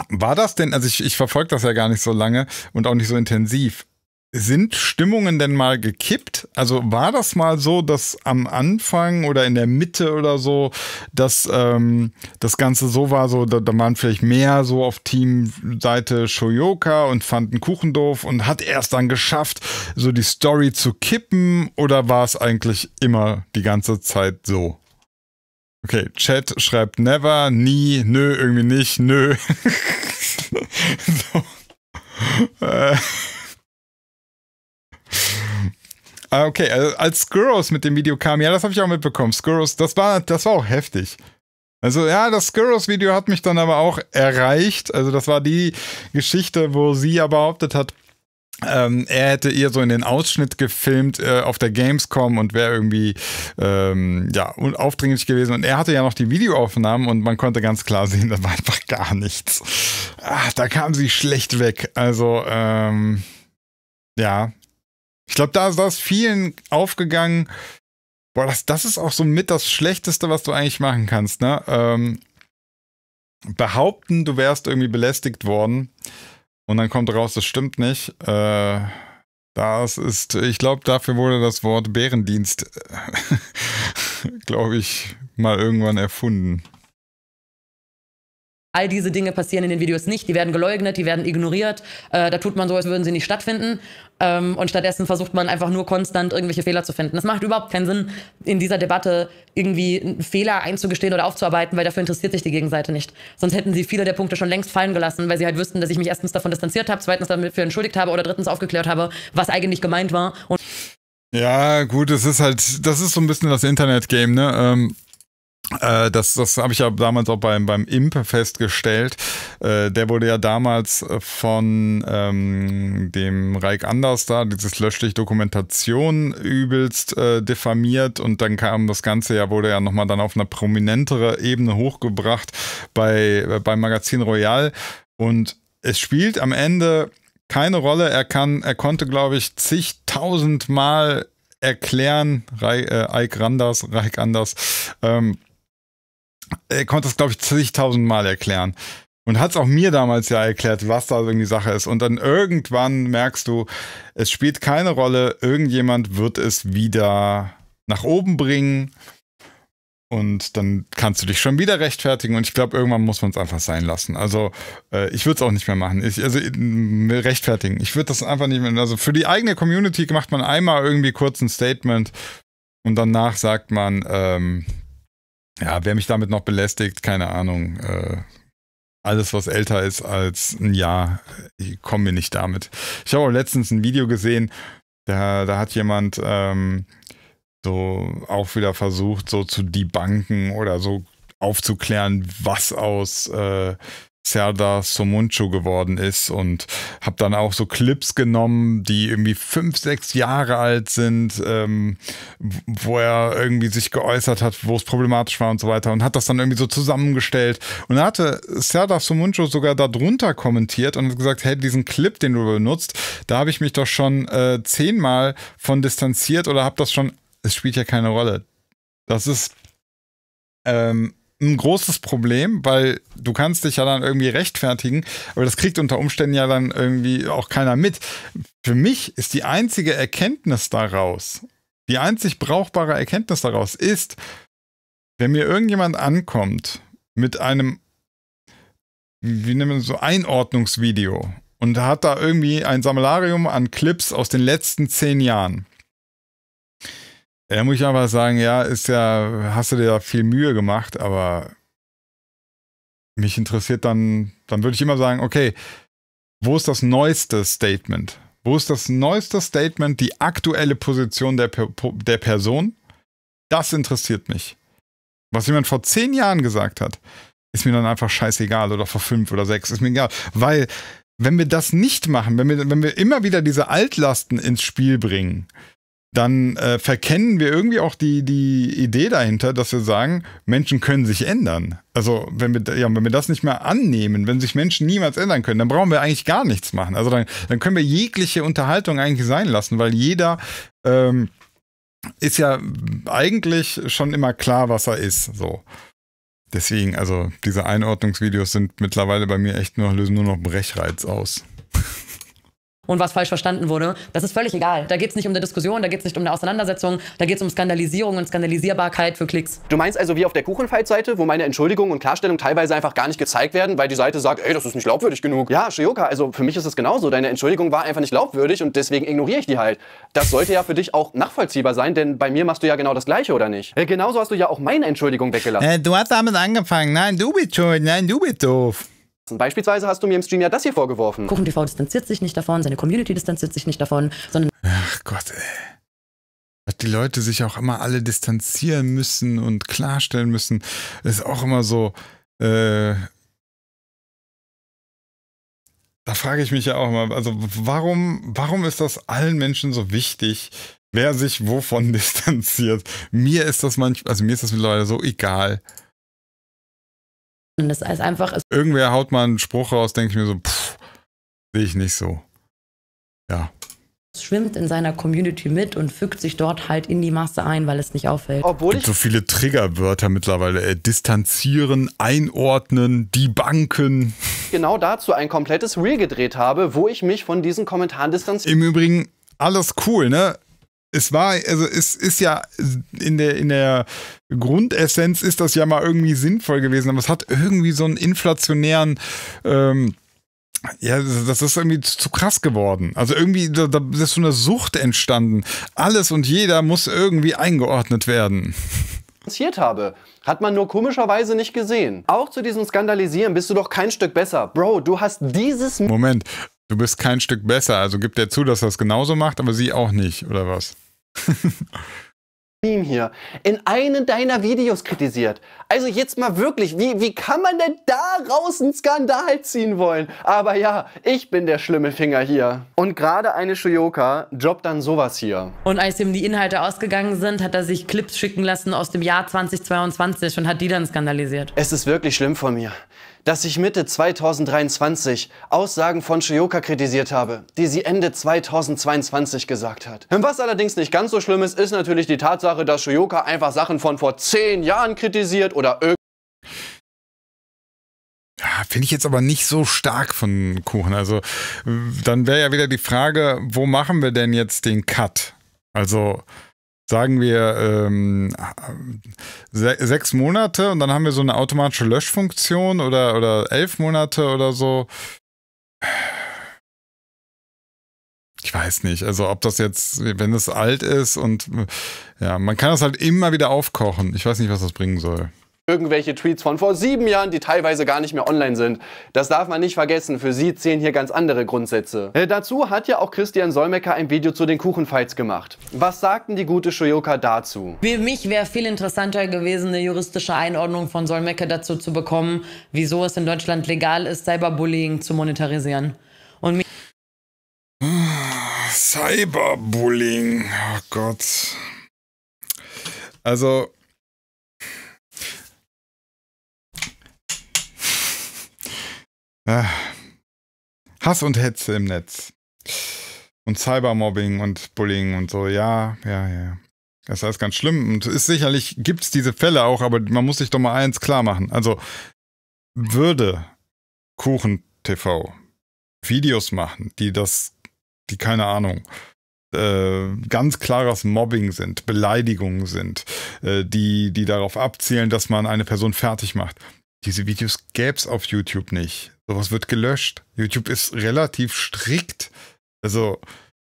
war das denn, also ich, ich verfolge das ja gar nicht so lange und auch nicht so intensiv, sind Stimmungen denn mal gekippt? Also war das mal so, dass am Anfang oder in der Mitte oder so, dass ähm, das Ganze so war, so da, da waren vielleicht mehr so auf Teamseite Shoyoka und fanden Kuchen doof und hat erst dann geschafft, so die Story zu kippen oder war es eigentlich immer die ganze Zeit so? Okay, Chat schreibt never, nie, nö, irgendwie nicht, nö. so. Äh. Ah, okay, äh, als Skurros mit dem Video kam, ja, das habe ich auch mitbekommen. Skurros, das war, das war auch heftig. Also ja, das Skurros-Video hat mich dann aber auch erreicht. Also das war die Geschichte, wo sie ja behauptet hat, ähm, er hätte ihr so in den Ausschnitt gefilmt äh, auf der Gamescom und wäre irgendwie ähm, ja aufdringlich gewesen. Und er hatte ja noch die Videoaufnahmen und man konnte ganz klar sehen, da war einfach gar nichts. Ach, da kam sie schlecht weg. Also ähm, ja, ich glaube, da ist das vielen aufgegangen. Boah, das, das ist auch so mit das Schlechteste, was du eigentlich machen kannst, ne? Ähm, behaupten, du wärst irgendwie belästigt worden und dann kommt raus, das stimmt nicht. Äh, das ist, ich glaube, dafür wurde das Wort Bärendienst, glaube ich, mal irgendwann erfunden. All diese Dinge passieren in den Videos nicht. Die werden geleugnet, die werden ignoriert. Äh, da tut man so, als würden sie nicht stattfinden. Ähm, und stattdessen versucht man einfach nur konstant irgendwelche Fehler zu finden. Das macht überhaupt keinen Sinn, in dieser Debatte irgendwie Fehler einzugestehen oder aufzuarbeiten, weil dafür interessiert sich die Gegenseite nicht. Sonst hätten sie viele der Punkte schon längst fallen gelassen, weil sie halt wüssten, dass ich mich erstens davon distanziert habe, zweitens dafür entschuldigt habe oder drittens aufgeklärt habe, was eigentlich gemeint war. Und ja, gut, es ist halt, das ist so ein bisschen das Internet-Game, ne? Ähm äh, das, das habe ich ja damals auch beim, beim Imp festgestellt. Äh, der wurde ja damals von ähm, dem Reik Anders da, dieses löschlich dokumentation übelst äh, diffamiert und dann kam das Ganze ja, wurde ja nochmal dann auf einer prominentere Ebene hochgebracht bei, äh, beim Magazin Royal und es spielt am Ende keine Rolle. Er kann, er konnte, glaube ich, zigtausendmal erklären, Reik, äh, Ike Randers, Reik Anders, ähm, er konnte das, glaube ich, zigtausend Mal erklären. Und hat es auch mir damals ja erklärt, was da irgendwie Sache ist. Und dann irgendwann merkst du, es spielt keine Rolle, irgendjemand wird es wieder nach oben bringen. Und dann kannst du dich schon wieder rechtfertigen. Und ich glaube, irgendwann muss man es einfach sein lassen. Also äh, ich würde es auch nicht mehr machen. Ich, also äh, rechtfertigen. Ich würde das einfach nicht mehr. Also für die eigene Community macht man einmal irgendwie kurz ein Statement und danach sagt man, ähm, ja, wer mich damit noch belästigt, keine Ahnung. Äh, alles, was älter ist als ein Jahr, kommen wir nicht damit. Ich habe auch letztens ein Video gesehen, da, da hat jemand ähm, so auch wieder versucht, so zu debunken oder so aufzuklären, was aus äh, Serdar Somuncu geworden ist und habe dann auch so Clips genommen, die irgendwie fünf, sechs Jahre alt sind, ähm, wo er irgendwie sich geäußert hat, wo es problematisch war und so weiter und hat das dann irgendwie so zusammengestellt und dann hatte Serdar Somuncu sogar darunter kommentiert und hat gesagt, hey, diesen Clip, den du benutzt, da habe ich mich doch schon äh, zehnmal von distanziert oder habe das schon, es spielt ja keine Rolle. Das ist ähm, ein großes Problem, weil du kannst dich ja dann irgendwie rechtfertigen, aber das kriegt unter Umständen ja dann irgendwie auch keiner mit. Für mich ist die einzige Erkenntnis daraus, die einzig brauchbare Erkenntnis daraus ist, wenn mir irgendjemand ankommt mit einem, wie nennen wir so, Einordnungsvideo und hat da irgendwie ein Sammelarium an Clips aus den letzten zehn Jahren ja, muss ich einfach sagen, ja, ist ja, hast du dir ja viel Mühe gemacht, aber mich interessiert dann, dann würde ich immer sagen, okay, wo ist das neueste Statement? Wo ist das neueste Statement, die aktuelle Position der, der Person? Das interessiert mich. Was jemand vor zehn Jahren gesagt hat, ist mir dann einfach scheißegal oder vor fünf oder sechs, ist mir egal. Weil, wenn wir das nicht machen, wenn wir, wenn wir immer wieder diese Altlasten ins Spiel bringen, dann äh, verkennen wir irgendwie auch die, die Idee dahinter, dass wir sagen, Menschen können sich ändern. Also wenn wir, ja, wenn wir das nicht mehr annehmen, wenn sich Menschen niemals ändern können, dann brauchen wir eigentlich gar nichts machen. Also dann, dann können wir jegliche Unterhaltung eigentlich sein lassen, weil jeder ähm, ist ja eigentlich schon immer klar, was er ist. So. Deswegen, also diese Einordnungsvideos sind mittlerweile bei mir echt nur, lösen nur noch Brechreiz aus und was falsch verstanden wurde. Das ist völlig egal. Da geht es nicht um eine Diskussion, da geht es nicht um eine Auseinandersetzung, da geht es um Skandalisierung und Skandalisierbarkeit für Klicks. Du meinst also wie auf der Kuchenfaltseite, wo meine Entschuldigung und Klarstellung teilweise einfach gar nicht gezeigt werden, weil die Seite sagt, ey, das ist nicht glaubwürdig genug. Ja, Shioka, also für mich ist es genauso. Deine Entschuldigung war einfach nicht glaubwürdig und deswegen ignoriere ich die halt. Das sollte ja für dich auch nachvollziehbar sein, denn bei mir machst du ja genau das Gleiche, oder nicht? Äh, genauso hast du ja auch meine Entschuldigung weggelassen. Äh, du hast damit angefangen. Nein, du bist schuld. Nein, du bist doof. Beispielsweise hast du mir im Stream ja das hier vorgeworfen. KuchenTV distanziert sich nicht davon, seine Community distanziert sich nicht davon, sondern. Ach Gott, ey. Dass die Leute sich auch immer alle distanzieren müssen und klarstellen müssen, ist auch immer so. Äh, da frage ich mich ja auch mal, also warum, warum ist das allen Menschen so wichtig, wer sich wovon distanziert? Mir ist das manchmal, also mir ist das mittlerweile so egal. Und das heißt einfach. Irgendwer haut mal einen Spruch raus, denke ich mir so, pff, sehe ich nicht so. Ja. Es schwimmt in seiner Community mit und fügt sich dort halt in die Masse ein, weil es nicht auffällt. Obwohl ich so viele Triggerwörter mittlerweile. Äh, distanzieren, einordnen, die Banken. Genau dazu ein komplettes Reel gedreht habe, wo ich mich von diesen Kommentaren distanziere. Im Übrigen, alles cool, ne? es war, also es ist ja in der, in der Grundessenz ist das ja mal irgendwie sinnvoll gewesen, aber es hat irgendwie so einen inflationären, ähm, ja, das ist irgendwie zu krass geworden. Also irgendwie, da, da ist so eine Sucht entstanden. Alles und jeder muss irgendwie eingeordnet werden. Passiert habe. Hat man nur komischerweise nicht gesehen. Auch zu diesem Skandalisieren bist du doch kein Stück besser. Bro, du hast dieses. Moment, du bist kein Stück besser. Also gibt er zu, dass er es genauso macht, aber sie auch nicht, oder was? hier in einem deiner Videos kritisiert. Also jetzt mal wirklich, wie, wie kann man denn daraus einen Skandal ziehen wollen? Aber ja, ich bin der schlimme Finger hier. Und gerade eine Shuyoka jobbt dann sowas hier. Und als ihm die Inhalte ausgegangen sind, hat er sich Clips schicken lassen aus dem Jahr 2022 und hat die dann skandalisiert. Es ist wirklich schlimm von mir dass ich Mitte 2023 Aussagen von Shioka kritisiert habe, die sie Ende 2022 gesagt hat. Was allerdings nicht ganz so schlimm ist, ist natürlich die Tatsache, dass Shioka einfach Sachen von vor zehn Jahren kritisiert oder ja, Finde ich jetzt aber nicht so stark von Kuchen. Also dann wäre ja wieder die Frage, wo machen wir denn jetzt den Cut? Also sagen wir, ähm, se sechs Monate und dann haben wir so eine automatische Löschfunktion oder, oder elf Monate oder so. Ich weiß nicht, also ob das jetzt, wenn es alt ist und ja, man kann das halt immer wieder aufkochen. Ich weiß nicht, was das bringen soll irgendwelche Tweets von vor sieben Jahren, die teilweise gar nicht mehr online sind. Das darf man nicht vergessen. Für sie zählen hier ganz andere Grundsätze. Äh, dazu hat ja auch Christian Solmecker ein Video zu den Kuchenfights gemacht. Was sagten die gute Shoyoka dazu? Für mich wäre viel interessanter gewesen, eine juristische Einordnung von Solmecker dazu zu bekommen, wieso es in Deutschland legal ist, Cyberbullying zu monetarisieren. Und mich Cyberbullying, oh Gott. Also, Ach. Hass und Hetze im Netz. Und Cybermobbing und Bullying und so. Ja, ja, ja. Das ist alles ganz schlimm. Und ist sicherlich, gibt es diese Fälle auch, aber man muss sich doch mal eins klar machen. Also, würde Kuchen TV Videos machen, die das, die keine Ahnung, äh, ganz klares Mobbing sind, Beleidigungen sind, äh, die, die darauf abzielen, dass man eine Person fertig macht. Diese Videos gäbe es auf YouTube nicht. Sowas wird gelöscht. YouTube ist relativ strikt. Also,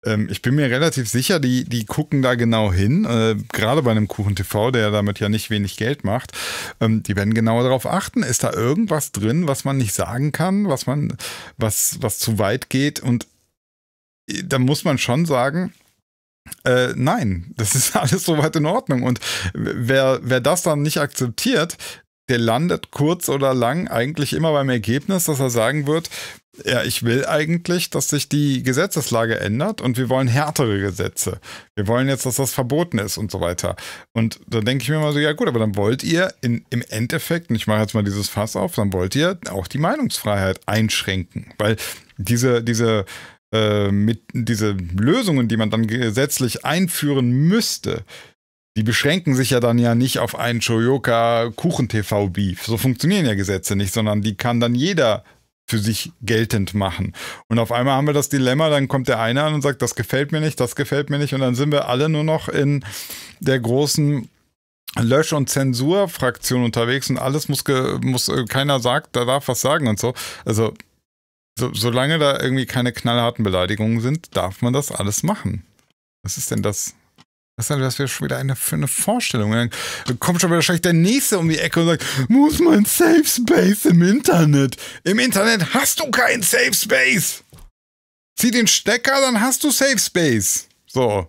ähm, ich bin mir relativ sicher, die, die gucken da genau hin. Äh, gerade bei einem Kuchen TV, der damit ja nicht wenig Geld macht. Ähm, die werden genau darauf achten, ist da irgendwas drin, was man nicht sagen kann, was man, was, was zu weit geht. Und äh, da muss man schon sagen, äh, nein, das ist alles soweit in Ordnung. Und wer, wer das dann nicht akzeptiert, der landet kurz oder lang eigentlich immer beim Ergebnis, dass er sagen wird, ja, ich will eigentlich, dass sich die Gesetzeslage ändert und wir wollen härtere Gesetze. Wir wollen jetzt, dass das verboten ist und so weiter. Und da denke ich mir mal so, ja gut, aber dann wollt ihr in, im Endeffekt, und ich mache jetzt mal dieses Fass auf, dann wollt ihr auch die Meinungsfreiheit einschränken. Weil diese, diese, äh, mit, diese Lösungen, die man dann gesetzlich einführen müsste, die beschränken sich ja dann ja nicht auf einen Shoyoka-Kuchen-TV-Beef. So funktionieren ja Gesetze nicht, sondern die kann dann jeder für sich geltend machen. Und auf einmal haben wir das Dilemma, dann kommt der eine an und sagt, das gefällt mir nicht, das gefällt mir nicht. Und dann sind wir alle nur noch in der großen Lösch- und Zensurfraktion unterwegs und alles muss, muss äh, keiner sagt, da darf was sagen und so. Also, so, solange da irgendwie keine knallharten Beleidigungen sind, darf man das alles machen. Was ist denn das? Was denn, das wäre schon wieder eine, für eine Vorstellung. Ne? Dann kommt schon wahrscheinlich der Nächste um die Ecke und sagt, muss man Safe Space im Internet? Im Internet hast du keinen Safe Space! Zieh den Stecker, dann hast du Safe Space. So.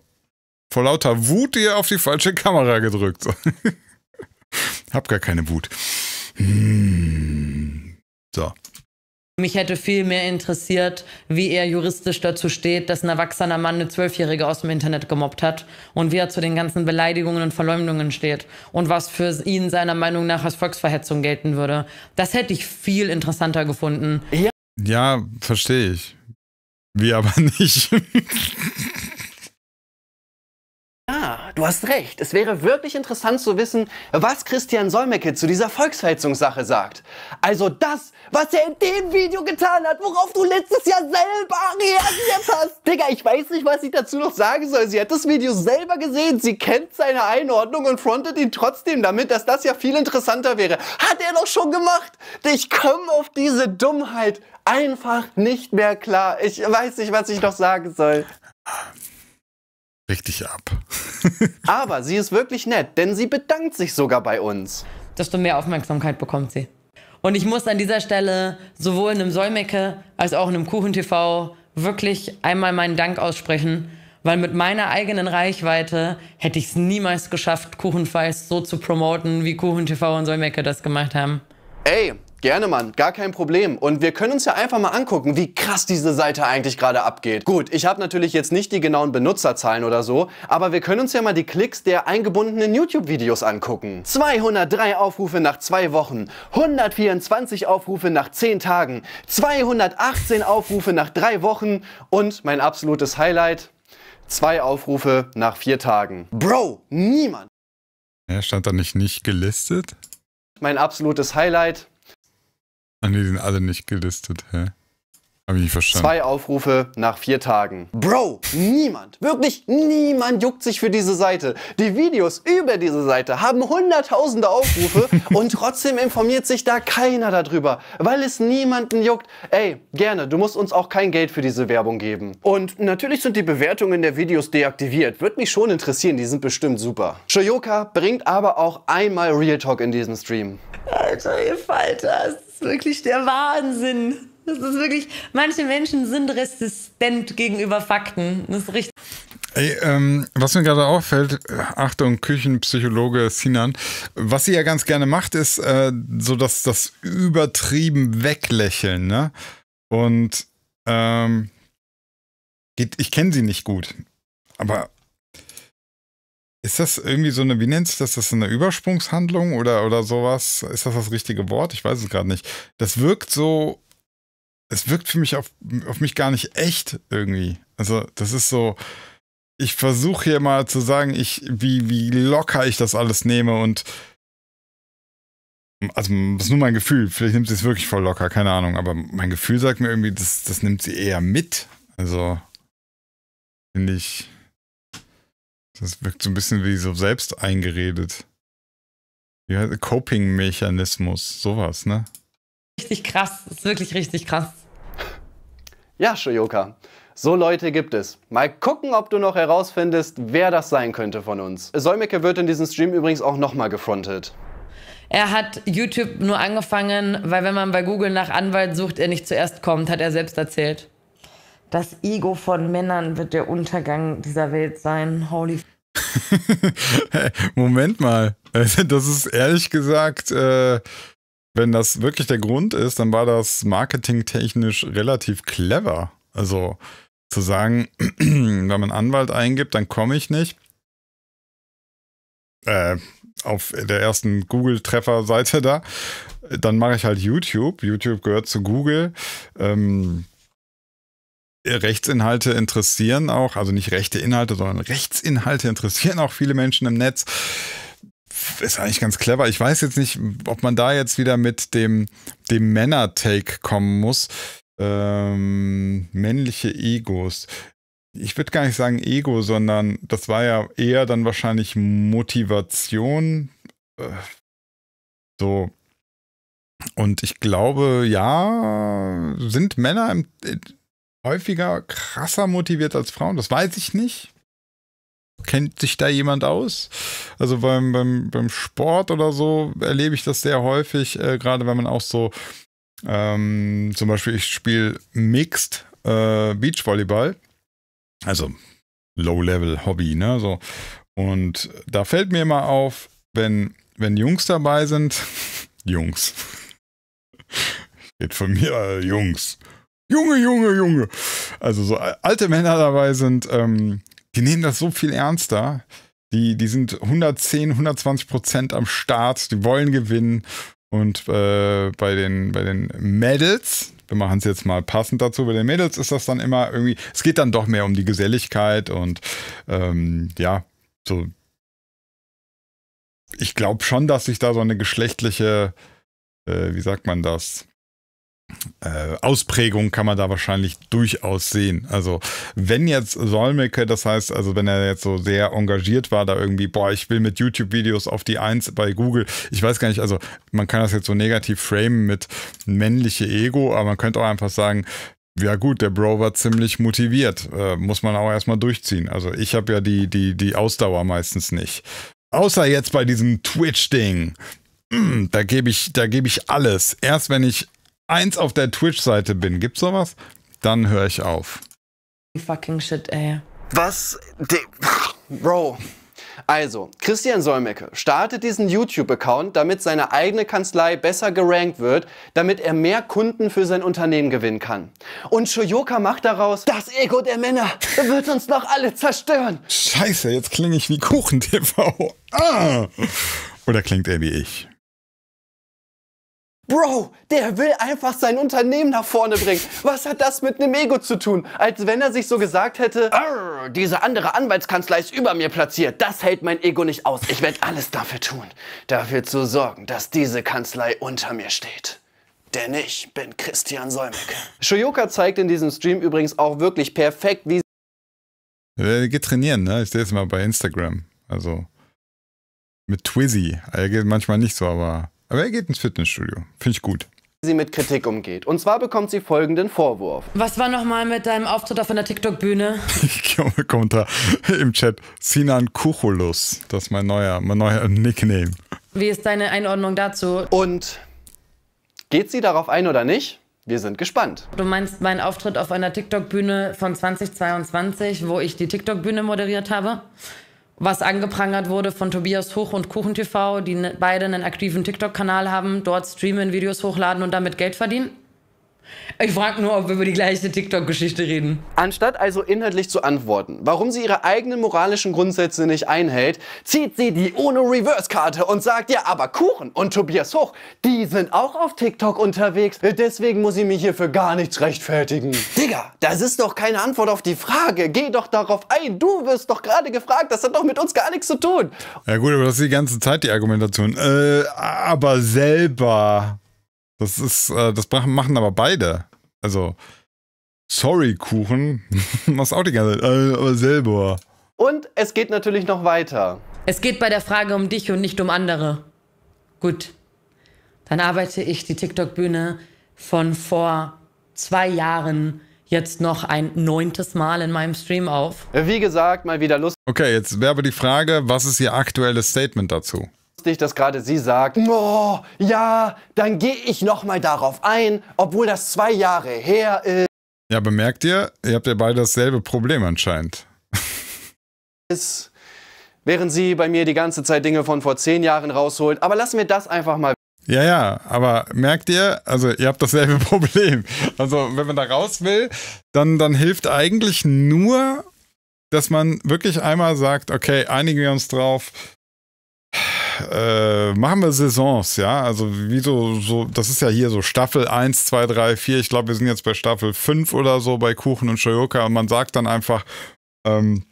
Vor lauter Wut dir auf die falsche Kamera gedrückt. Hab gar keine Wut. Hm. So. Mich hätte viel mehr interessiert, wie er juristisch dazu steht, dass ein erwachsener Mann eine Zwölfjährige aus dem Internet gemobbt hat und wie er zu den ganzen Beleidigungen und Verleumdungen steht und was für ihn seiner Meinung nach als Volksverhetzung gelten würde. Das hätte ich viel interessanter gefunden. Ja, ja verstehe ich. Wie aber nicht. Ja, ah, du hast recht. Es wäre wirklich interessant zu wissen, was Christian Solmecke zu dieser Volksverhetzungssache sagt. Also das, was er in dem Video getan hat, worauf du letztes Jahr selber reagiert hast. Digga, ich weiß nicht, was ich dazu noch sagen soll. Sie hat das Video selber gesehen, sie kennt seine Einordnung und frontet ihn trotzdem damit, dass das ja viel interessanter wäre. Hat er doch schon gemacht. Ich komme auf diese Dummheit einfach nicht mehr klar. Ich weiß nicht, was ich noch sagen soll richtig ab. Aber sie ist wirklich nett, denn sie bedankt sich sogar bei uns. Desto mehr Aufmerksamkeit bekommt sie. Und ich muss an dieser Stelle sowohl in einem Säumecke als auch in einem Kuchen TV wirklich einmal meinen Dank aussprechen, weil mit meiner eigenen Reichweite hätte ich es niemals geschafft, Kuchenfeist so zu promoten, wie Kuchen TV und Säumecke das gemacht haben. Ey, Gerne, Mann. Gar kein Problem. Und wir können uns ja einfach mal angucken, wie krass diese Seite eigentlich gerade abgeht. Gut, ich habe natürlich jetzt nicht die genauen Benutzerzahlen oder so, aber wir können uns ja mal die Klicks der eingebundenen YouTube-Videos angucken. 203 Aufrufe nach zwei Wochen, 124 Aufrufe nach 10 Tagen, 218 Aufrufe nach drei Wochen und mein absolutes Highlight, zwei Aufrufe nach vier Tagen. Bro, niemand. Ja, stand da nicht nicht gelistet? Mein absolutes Highlight, Ach nee, die sind alle nicht gelistet, hä? Hab ich nicht verstanden. Zwei Aufrufe nach vier Tagen. Bro, niemand, wirklich niemand juckt sich für diese Seite. Die Videos über diese Seite haben hunderttausende Aufrufe und trotzdem informiert sich da keiner darüber, weil es niemanden juckt. Ey, gerne, du musst uns auch kein Geld für diese Werbung geben. Und natürlich sind die Bewertungen der Videos deaktiviert. Würde mich schon interessieren, die sind bestimmt super. Shoyoka bringt aber auch einmal Real Talk in diesen Stream. Alter, ihr Falters wirklich der Wahnsinn. Das ist wirklich, manche Menschen sind resistent gegenüber Fakten. Das ist richtig. Ey, ähm, was mir gerade auffällt, Achtung, Küchenpsychologe Sinan, was sie ja ganz gerne macht, ist äh, so dass das übertrieben weglächeln, ne? Und ähm, ich kenne sie nicht gut, aber ist das irgendwie so eine, wie nennt sich das, das ist eine Übersprungshandlung oder, oder sowas? Ist das das richtige Wort? Ich weiß es gerade nicht. Das wirkt so, es wirkt für mich auf, auf mich gar nicht echt irgendwie. Also das ist so, ich versuche hier mal zu sagen, ich, wie, wie locker ich das alles nehme und also das ist nur mein Gefühl, vielleicht nimmt sie es wirklich voll locker, keine Ahnung, aber mein Gefühl sagt mir irgendwie, das, das nimmt sie eher mit. Also finde ich das wirkt so ein bisschen wie so selbst eingeredet. Ja, Coping-Mechanismus, sowas, ne? Richtig krass, das ist wirklich richtig krass. Ja, Shoyoka, so Leute gibt es. Mal gucken, ob du noch herausfindest, wer das sein könnte von uns. Solmecke wird in diesem Stream übrigens auch nochmal gefrontet. Er hat YouTube nur angefangen, weil wenn man bei Google nach Anwalt sucht, er nicht zuerst kommt, hat er selbst erzählt das Ego von Männern wird der Untergang dieser Welt sein. Holy. Moment mal. Äh, das ist ehrlich gesagt, äh, wenn das wirklich der Grund ist, dann war das marketingtechnisch relativ clever. Also zu sagen, wenn man Anwalt eingibt, dann komme ich nicht. Äh, auf der ersten google treffer seite da. Dann mache ich halt YouTube. YouTube gehört zu Google. Ähm, Rechtsinhalte interessieren auch, also nicht rechte Inhalte, sondern Rechtsinhalte interessieren auch viele Menschen im Netz. Ist eigentlich ganz clever. Ich weiß jetzt nicht, ob man da jetzt wieder mit dem, dem Männer-Take kommen muss. Ähm, männliche Egos. Ich würde gar nicht sagen Ego, sondern das war ja eher dann wahrscheinlich Motivation. Äh, so, und ich glaube, ja, sind Männer im, häufiger krasser motiviert als Frauen. Das weiß ich nicht. Kennt sich da jemand aus? Also beim, beim, beim Sport oder so erlebe ich das sehr häufig, äh, gerade wenn man auch so, ähm, zum Beispiel, ich spiele Mixed äh, Beachvolleyball. Also Low-Level-Hobby, ne? So. Und da fällt mir immer auf, wenn, wenn Jungs dabei sind, Jungs. Geht von mir, äh, Jungs. Junge, Junge, Junge. Also so äh, alte Männer dabei sind, ähm, die nehmen das so viel ernster. Die, die sind 110, 120 Prozent am Start, die wollen gewinnen. Und äh, bei, den, bei den Mädels, wir machen es jetzt mal passend dazu, bei den Mädels ist das dann immer irgendwie, es geht dann doch mehr um die Geselligkeit und ähm, ja, so. Ich glaube schon, dass sich da so eine geschlechtliche, äh, wie sagt man das? äh, Ausprägung kann man da wahrscheinlich durchaus sehen. Also wenn jetzt Solmecke, das heißt, also wenn er jetzt so sehr engagiert war, da irgendwie, boah, ich will mit YouTube-Videos auf die Eins bei Google, ich weiß gar nicht, also man kann das jetzt so negativ framen mit männliche Ego, aber man könnte auch einfach sagen, ja gut, der Bro war ziemlich motiviert, äh, muss man auch erstmal durchziehen. Also ich habe ja die, die, die Ausdauer meistens nicht. Außer jetzt bei diesem Twitch-Ding hm, da gebe ich, da gebe ich alles. Erst wenn ich 1 auf der Twitch-Seite bin, gibt's sowas? Dann höre ich auf. Fucking shit, ey. Was? De Bro. Also, Christian Solmecke startet diesen YouTube-Account, damit seine eigene Kanzlei besser gerankt wird, damit er mehr Kunden für sein Unternehmen gewinnen kann. Und Shoyoka macht daraus, das Ego der Männer wird uns noch alle zerstören. Scheiße, jetzt klinge ich wie KuchenTV. Ah! Oder klingt er wie ich? Bro, der will einfach sein Unternehmen nach vorne bringen. Was hat das mit einem Ego zu tun? Als wenn er sich so gesagt hätte, diese andere Anwaltskanzlei ist über mir platziert. Das hält mein Ego nicht aus. Ich werde alles dafür tun, dafür zu sorgen, dass diese Kanzlei unter mir steht. Denn ich bin Christian Solmecke. Shoyoka zeigt in diesem Stream übrigens auch wirklich perfekt, wie... Geht trainieren, ne? Ich sehe es mal bei Instagram. Also mit Twizzy. Er geht manchmal nicht so, aber... Aber er geht ins Fitnessstudio. Finde ich gut Wie sie mit Kritik umgeht. Und zwar bekommt sie folgenden Vorwurf. Was war nochmal mit deinem Auftritt auf einer TikTok-Bühne? Ich komme Kommentar im Chat. Sinan Kuchulus. Das ist mein neuer, mein neuer Nickname. Wie ist deine Einordnung dazu? Und geht sie darauf ein oder nicht? Wir sind gespannt. Du meinst meinen Auftritt auf einer TikTok-Bühne von 2022, wo ich die TikTok-Bühne moderiert habe? was angeprangert wurde von Tobias Hoch und Kuchen TV, die ne, beide einen aktiven TikTok-Kanal haben, dort streamen, Videos hochladen und damit Geld verdienen. Ich frage nur, ob wir über die gleiche TikTok-Geschichte reden. Anstatt also inhaltlich zu antworten, warum sie ihre eigenen moralischen Grundsätze nicht einhält, zieht sie die ohne Reverse-Karte und sagt, ja, aber Kuchen und Tobias Hoch, die sind auch auf TikTok unterwegs, deswegen muss ich mich hier für gar nichts rechtfertigen. Digga, das ist doch keine Antwort auf die Frage. Geh doch darauf ein. Du wirst doch gerade gefragt. Das hat doch mit uns gar nichts zu tun. Ja gut, aber das ist die ganze Zeit die Argumentation. Äh, aber selber. Das ist, äh, das machen aber beide. Also, sorry, Kuchen. Machst auch die ganze Zeit, äh, aber selber. Und es geht natürlich noch weiter. Es geht bei der Frage um dich und nicht um andere. Gut. Dann arbeite ich die TikTok-Bühne von vor zwei Jahren jetzt noch ein neuntes Mal in meinem Stream auf. Wie gesagt, mal wieder Lust. Okay, jetzt wäre aber die Frage, was ist Ihr aktuelles Statement dazu? lustig, dass gerade sie sagt, oh, ja, dann gehe ich nochmal darauf ein, obwohl das zwei Jahre her ist. Ja, bemerkt ihr, ihr habt ja beide dasselbe Problem anscheinend. ist, während sie bei mir die ganze Zeit Dinge von vor zehn Jahren rausholt. Aber lassen wir das einfach mal. Ja, ja, aber merkt ihr, also ihr habt dasselbe Problem. Also wenn man da raus will, dann, dann hilft eigentlich nur, dass man wirklich einmal sagt, okay, einigen wir uns drauf, äh, machen wir Saisons, ja. Also wie so, das ist ja hier so Staffel 1, 2, 3, 4. Ich glaube, wir sind jetzt bei Staffel 5 oder so bei Kuchen und Shoyoka und man sagt dann einfach, ähm,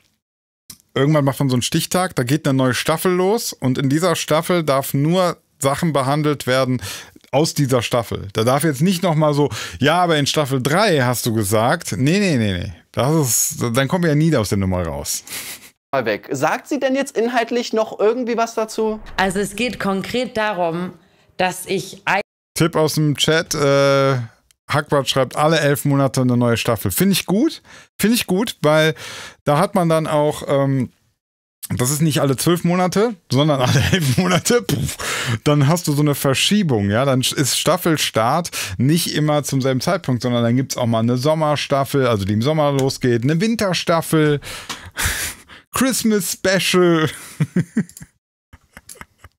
irgendwann macht man so einen Stichtag, da geht eine neue Staffel los und in dieser Staffel darf nur Sachen behandelt werden, aus dieser Staffel. Da darf jetzt nicht nochmal so, ja, aber in Staffel 3 hast du gesagt. Nee, nee, nee, nee. Das ist, dann kommen wir ja nie aus der Nummer raus mal weg. Sagt sie denn jetzt inhaltlich noch irgendwie was dazu? Also es geht konkret darum, dass ich... Tipp aus dem Chat, äh, Hackwart schreibt alle elf Monate eine neue Staffel. Finde ich gut, finde ich gut, weil da hat man dann auch... Ähm, das ist nicht alle zwölf Monate, sondern alle elf Monate, pff, dann hast du so eine Verschiebung, ja. Dann ist Staffelstart nicht immer zum selben Zeitpunkt, sondern dann gibt es auch mal eine Sommerstaffel, also die im Sommer losgeht, eine Winterstaffel. Christmas Special.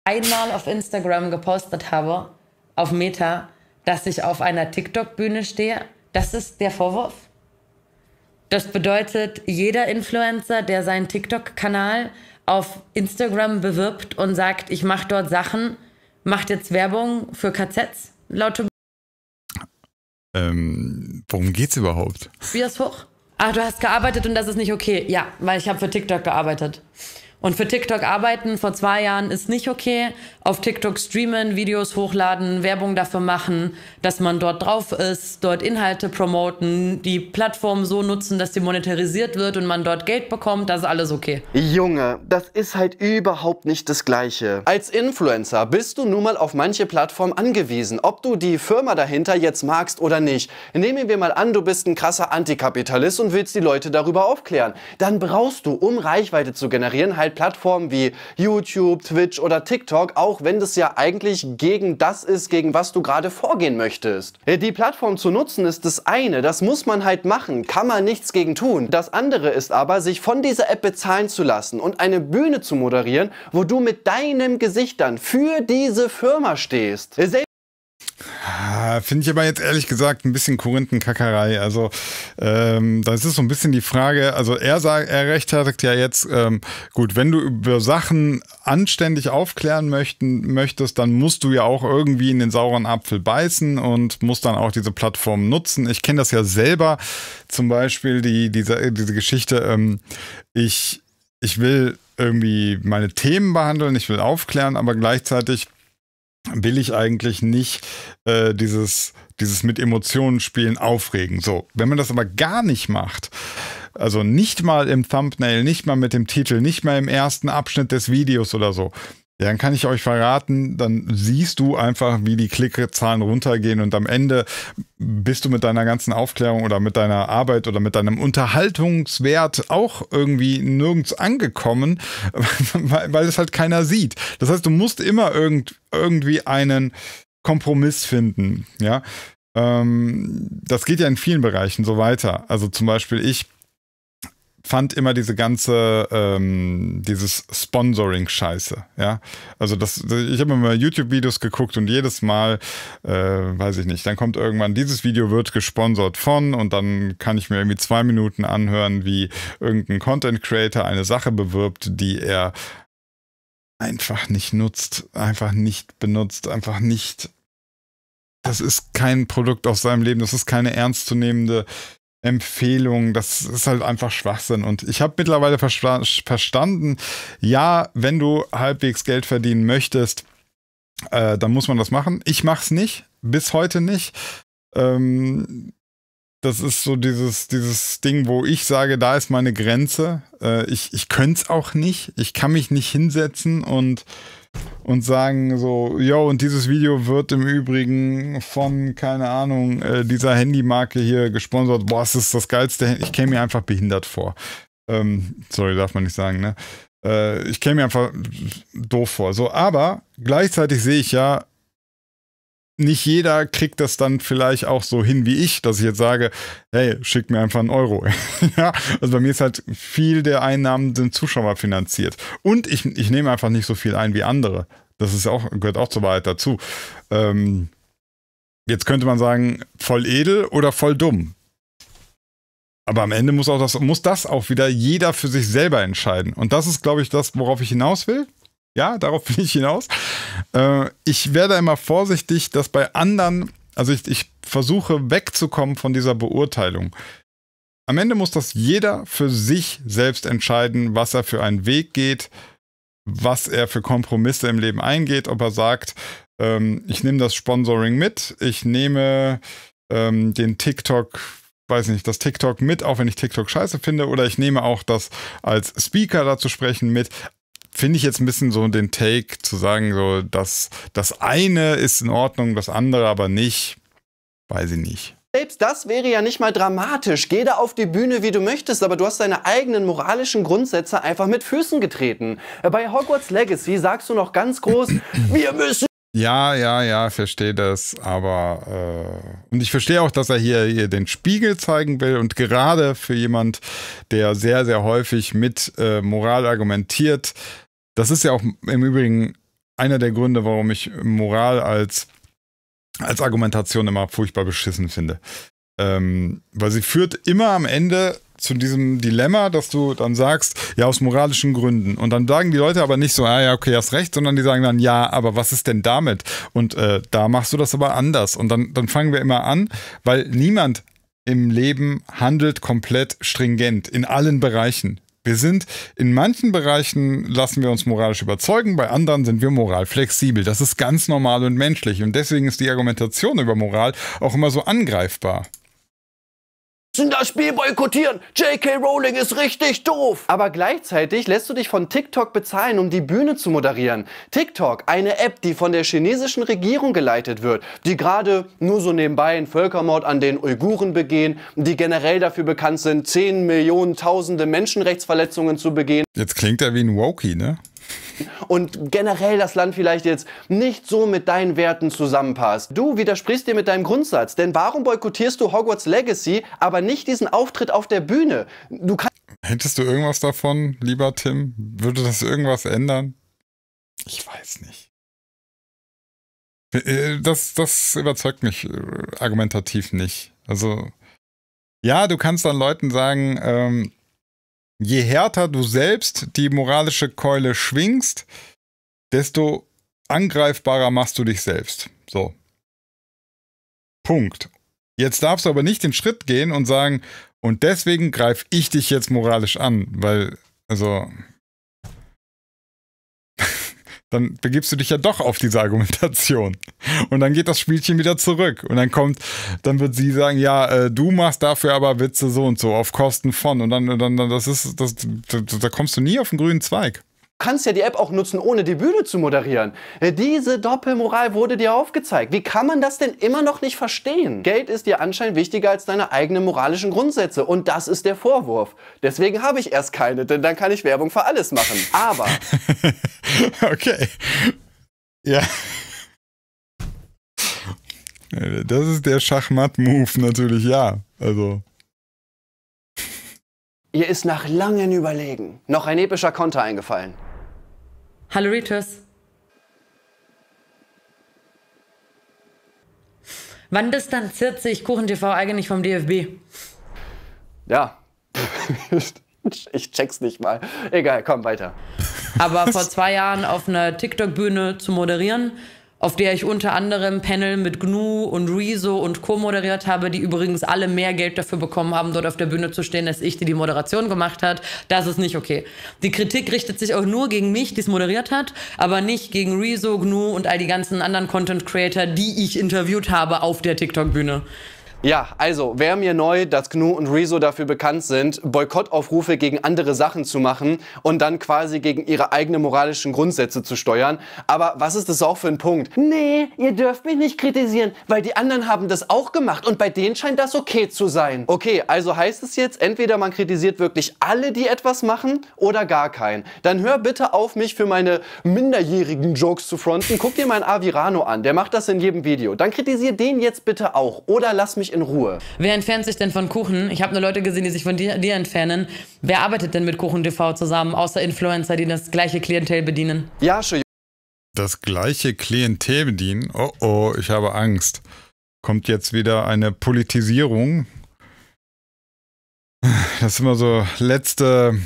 Einmal auf Instagram gepostet habe, auf Meta, dass ich auf einer TikTok-Bühne stehe. Das ist der Vorwurf. Das bedeutet, jeder Influencer, der seinen TikTok-Kanal auf Instagram bewirbt und sagt, ich mache dort Sachen, macht jetzt Werbung für KZs, laut ähm, worum geht's überhaupt? Spiel es hoch ach, du hast gearbeitet und das ist nicht okay. Ja, weil ich habe für TikTok gearbeitet. Und für TikTok arbeiten vor zwei Jahren ist nicht okay. Auf TikTok streamen, Videos hochladen, Werbung dafür machen, dass man dort drauf ist, dort Inhalte promoten, die Plattform so nutzen, dass sie monetarisiert wird und man dort Geld bekommt, das ist alles okay. Junge, das ist halt überhaupt nicht das Gleiche. Als Influencer bist du nun mal auf manche Plattformen angewiesen, ob du die Firma dahinter jetzt magst oder nicht. Nehmen wir mal an, du bist ein krasser Antikapitalist und willst die Leute darüber aufklären. Dann brauchst du, um Reichweite zu generieren, halt Plattformen wie YouTube, Twitch oder TikTok, auch wenn das ja eigentlich gegen das ist, gegen was du gerade vorgehen möchtest. Äh, die Plattform zu nutzen ist das eine, das muss man halt machen, kann man nichts gegen tun. Das andere ist aber, sich von dieser App bezahlen zu lassen und eine Bühne zu moderieren, wo du mit deinem Gesicht dann für diese Firma stehst. Äh, finde ich aber jetzt ehrlich gesagt ein bisschen Korinthenkackerei. Also ähm, das ist so ein bisschen die Frage, also er sagt, er rechtfertigt ja jetzt, ähm, gut, wenn du über Sachen anständig aufklären möchten, möchtest, dann musst du ja auch irgendwie in den sauren Apfel beißen und musst dann auch diese Plattform nutzen. Ich kenne das ja selber, zum Beispiel die, diese, diese Geschichte, ähm, ich, ich will irgendwie meine Themen behandeln, ich will aufklären, aber gleichzeitig will ich eigentlich nicht äh, dieses, dieses mit Emotionen spielen aufregen. So, wenn man das aber gar nicht macht, also nicht mal im Thumbnail, nicht mal mit dem Titel, nicht mal im ersten Abschnitt des Videos oder so, ja, dann kann ich euch verraten, dann siehst du einfach, wie die Klickzahlen runtergehen und am Ende bist du mit deiner ganzen Aufklärung oder mit deiner Arbeit oder mit deinem Unterhaltungswert auch irgendwie nirgends angekommen, weil, weil es halt keiner sieht. Das heißt, du musst immer irgend, irgendwie einen Kompromiss finden, ja. Ähm, das geht ja in vielen Bereichen so weiter. Also zum Beispiel ich fand immer diese ganze, ähm, dieses Sponsoring scheiße. Ja, also das, ich habe immer YouTube-Videos geguckt und jedes Mal, äh, weiß ich nicht, dann kommt irgendwann, dieses Video wird gesponsert von und dann kann ich mir irgendwie zwei Minuten anhören, wie irgendein Content-Creator eine Sache bewirbt, die er einfach nicht nutzt, einfach nicht benutzt, einfach nicht. Das ist kein Produkt aus seinem Leben, das ist keine ernstzunehmende Empfehlung, das ist halt einfach Schwachsinn. Und ich habe mittlerweile ver verstanden, ja, wenn du halbwegs Geld verdienen möchtest, äh, dann muss man das machen. Ich mache es nicht, bis heute nicht. Ähm, das ist so dieses, dieses Ding, wo ich sage, da ist meine Grenze. Äh, ich ich könnte es auch nicht. Ich kann mich nicht hinsetzen und und sagen so, yo, und dieses Video wird im Übrigen von, keine Ahnung, äh, dieser Handymarke hier gesponsert. Boah, es ist das geilste Handy. Ich käme mir einfach behindert vor. Ähm, sorry, darf man nicht sagen, ne? Äh, ich käme mir einfach doof vor. So, aber gleichzeitig sehe ich ja, nicht jeder kriegt das dann vielleicht auch so hin wie ich, dass ich jetzt sage, hey, schick mir einfach einen Euro. ja, also bei mir ist halt viel der Einnahmen sind Zuschauer finanziert. Und ich, ich nehme einfach nicht so viel ein wie andere. Das ist auch, gehört auch zur Wahrheit dazu. Ähm, jetzt könnte man sagen, voll edel oder voll dumm. Aber am Ende muss, auch das, muss das auch wieder jeder für sich selber entscheiden. Und das ist, glaube ich, das, worauf ich hinaus will. Ja, darauf bin ich hinaus. Äh, ich werde immer vorsichtig, dass bei anderen, also ich, ich versuche wegzukommen von dieser Beurteilung. Am Ende muss das jeder für sich selbst entscheiden, was er für einen Weg geht, was er für Kompromisse im Leben eingeht, ob er sagt, ähm, ich nehme das Sponsoring mit, ich nehme ähm, den TikTok, weiß nicht, das TikTok mit, auch wenn ich TikTok scheiße finde, oder ich nehme auch das als Speaker dazu sprechen mit finde ich jetzt ein bisschen so den Take zu sagen, so, dass das eine ist in Ordnung, das andere aber nicht. Weiß ich nicht. Selbst das wäre ja nicht mal dramatisch. Geh da auf die Bühne, wie du möchtest, aber du hast deine eigenen moralischen Grundsätze einfach mit Füßen getreten. Bei Hogwarts Legacy sagst du noch ganz groß, wir müssen ja, ja, ja, verstehe das, aber äh, und ich verstehe auch, dass er hier, hier den Spiegel zeigen will und gerade für jemand, der sehr, sehr häufig mit äh, Moral argumentiert, das ist ja auch im Übrigen einer der Gründe, warum ich Moral als, als Argumentation immer furchtbar beschissen finde. Ähm, weil sie führt immer am Ende zu diesem Dilemma, dass du dann sagst, ja, aus moralischen Gründen. Und dann sagen die Leute aber nicht so, ah, ja, okay, hast recht, sondern die sagen dann, ja, aber was ist denn damit? Und äh, da machst du das aber anders. Und dann, dann fangen wir immer an, weil niemand im Leben handelt komplett stringent in allen Bereichen. Wir sind in manchen Bereichen lassen wir uns moralisch überzeugen, bei anderen sind wir moralflexibel. Das ist ganz normal und menschlich und deswegen ist die Argumentation über Moral auch immer so angreifbar das Spiel boykottieren. J.K. Rowling ist richtig doof. Aber gleichzeitig lässt du dich von TikTok bezahlen, um die Bühne zu moderieren. TikTok, eine App, die von der chinesischen Regierung geleitet wird, die gerade nur so nebenbei einen Völkermord an den Uiguren begehen, die generell dafür bekannt sind, 10 Millionen tausende Menschenrechtsverletzungen zu begehen. Jetzt klingt er wie ein Wokey, ne? und generell das Land vielleicht jetzt nicht so mit deinen Werten zusammenpasst. Du widersprichst dir mit deinem Grundsatz, denn warum boykottierst du Hogwarts Legacy, aber nicht diesen Auftritt auf der Bühne? Du kannst Hättest du irgendwas davon, lieber Tim? Würde das irgendwas ändern? Ich weiß nicht. Äh, das, das überzeugt mich äh, argumentativ nicht. Also, ja, du kannst dann Leuten sagen, ähm, je härter du selbst die moralische Keule schwingst, desto angreifbarer machst du dich selbst. So. Punkt. Jetzt darfst du aber nicht den Schritt gehen und sagen, und deswegen greife ich dich jetzt moralisch an, weil, also, dann begibst du dich ja doch auf diese Argumentation. Und dann geht das Spielchen wieder zurück. Und dann kommt, dann wird sie sagen, ja, äh, du machst dafür aber Witze so und so, auf Kosten von. Und dann, dann, dann das ist, das, da, da kommst du nie auf den grünen Zweig kannst ja die App auch nutzen, ohne die Bühne zu moderieren. Äh, diese Doppelmoral wurde dir aufgezeigt. Wie kann man das denn immer noch nicht verstehen? Geld ist dir anscheinend wichtiger als deine eigenen moralischen Grundsätze und das ist der Vorwurf. Deswegen habe ich erst keine, denn dann kann ich Werbung für alles machen. Aber. okay. Ja. Das ist der Schachmatt-Move natürlich, ja. Also. Ihr ist nach langem Überlegen noch ein epischer Konter eingefallen. Hallo Ritus. Wann distanziert sich Kuchen TV eigentlich vom DFB? Ja, ich check's nicht mal. Egal, komm weiter. Aber vor zwei Jahren auf einer TikTok-Bühne zu moderieren, auf der ich unter anderem Panel mit Gnu und Rezo und Co. moderiert habe, die übrigens alle mehr Geld dafür bekommen haben, dort auf der Bühne zu stehen, als ich, die die Moderation gemacht hat. Das ist nicht okay. Die Kritik richtet sich auch nur gegen mich, die es moderiert hat, aber nicht gegen Rezo, Gnu und all die ganzen anderen Content Creator, die ich interviewt habe auf der TikTok-Bühne. Ja, also, wäre mir neu, dass Gnu und Rezo dafür bekannt sind, Boykottaufrufe gegen andere Sachen zu machen und dann quasi gegen ihre eigenen moralischen Grundsätze zu steuern. Aber was ist das auch für ein Punkt? Nee, ihr dürft mich nicht kritisieren, weil die anderen haben das auch gemacht und bei denen scheint das okay zu sein. Okay, also heißt es jetzt, entweder man kritisiert wirklich alle, die etwas machen oder gar keinen. Dann hör bitte auf, mich für meine minderjährigen Jokes zu fronten. Guck dir meinen Avirano an, der macht das in jedem Video. Dann kritisier den jetzt bitte auch oder lass mich in Ruhe. Wer entfernt sich denn von Kuchen? Ich habe nur Leute gesehen, die sich von dir, dir entfernen. Wer arbeitet denn mit Kuchen TV zusammen, außer Influencer, die das gleiche Klientel bedienen? Ja, schon. Das gleiche Klientel bedienen? Oh oh, ich habe Angst. Kommt jetzt wieder eine Politisierung? Das ist immer so letzte,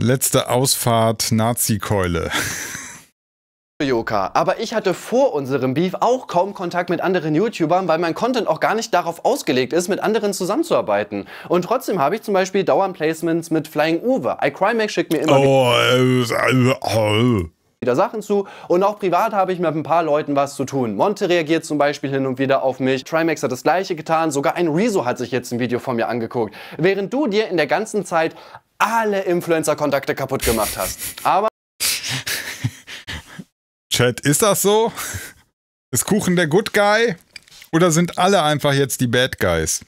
letzte Ausfahrt Nazi-Keule. Joka. Aber ich hatte vor unserem Beef auch kaum Kontakt mit anderen YouTubern, weil mein Content auch gar nicht darauf ausgelegt ist, mit anderen zusammenzuarbeiten. Und trotzdem habe ich zum Beispiel dauernd Placements mit Flying Uwe. iCrimex schickt mir immer oh, äh, wieder Sachen zu und auch privat habe ich mit ein paar Leuten was zu tun. Monte reagiert zum Beispiel hin und wieder auf mich, Trimax hat das gleiche getan, sogar ein Rezo hat sich jetzt ein Video von mir angeguckt, während du dir in der ganzen Zeit alle Influencer-Kontakte kaputt gemacht hast. Aber Chat, ist das so? Ist Kuchen der Good Guy? Oder sind alle einfach jetzt die Bad Guys?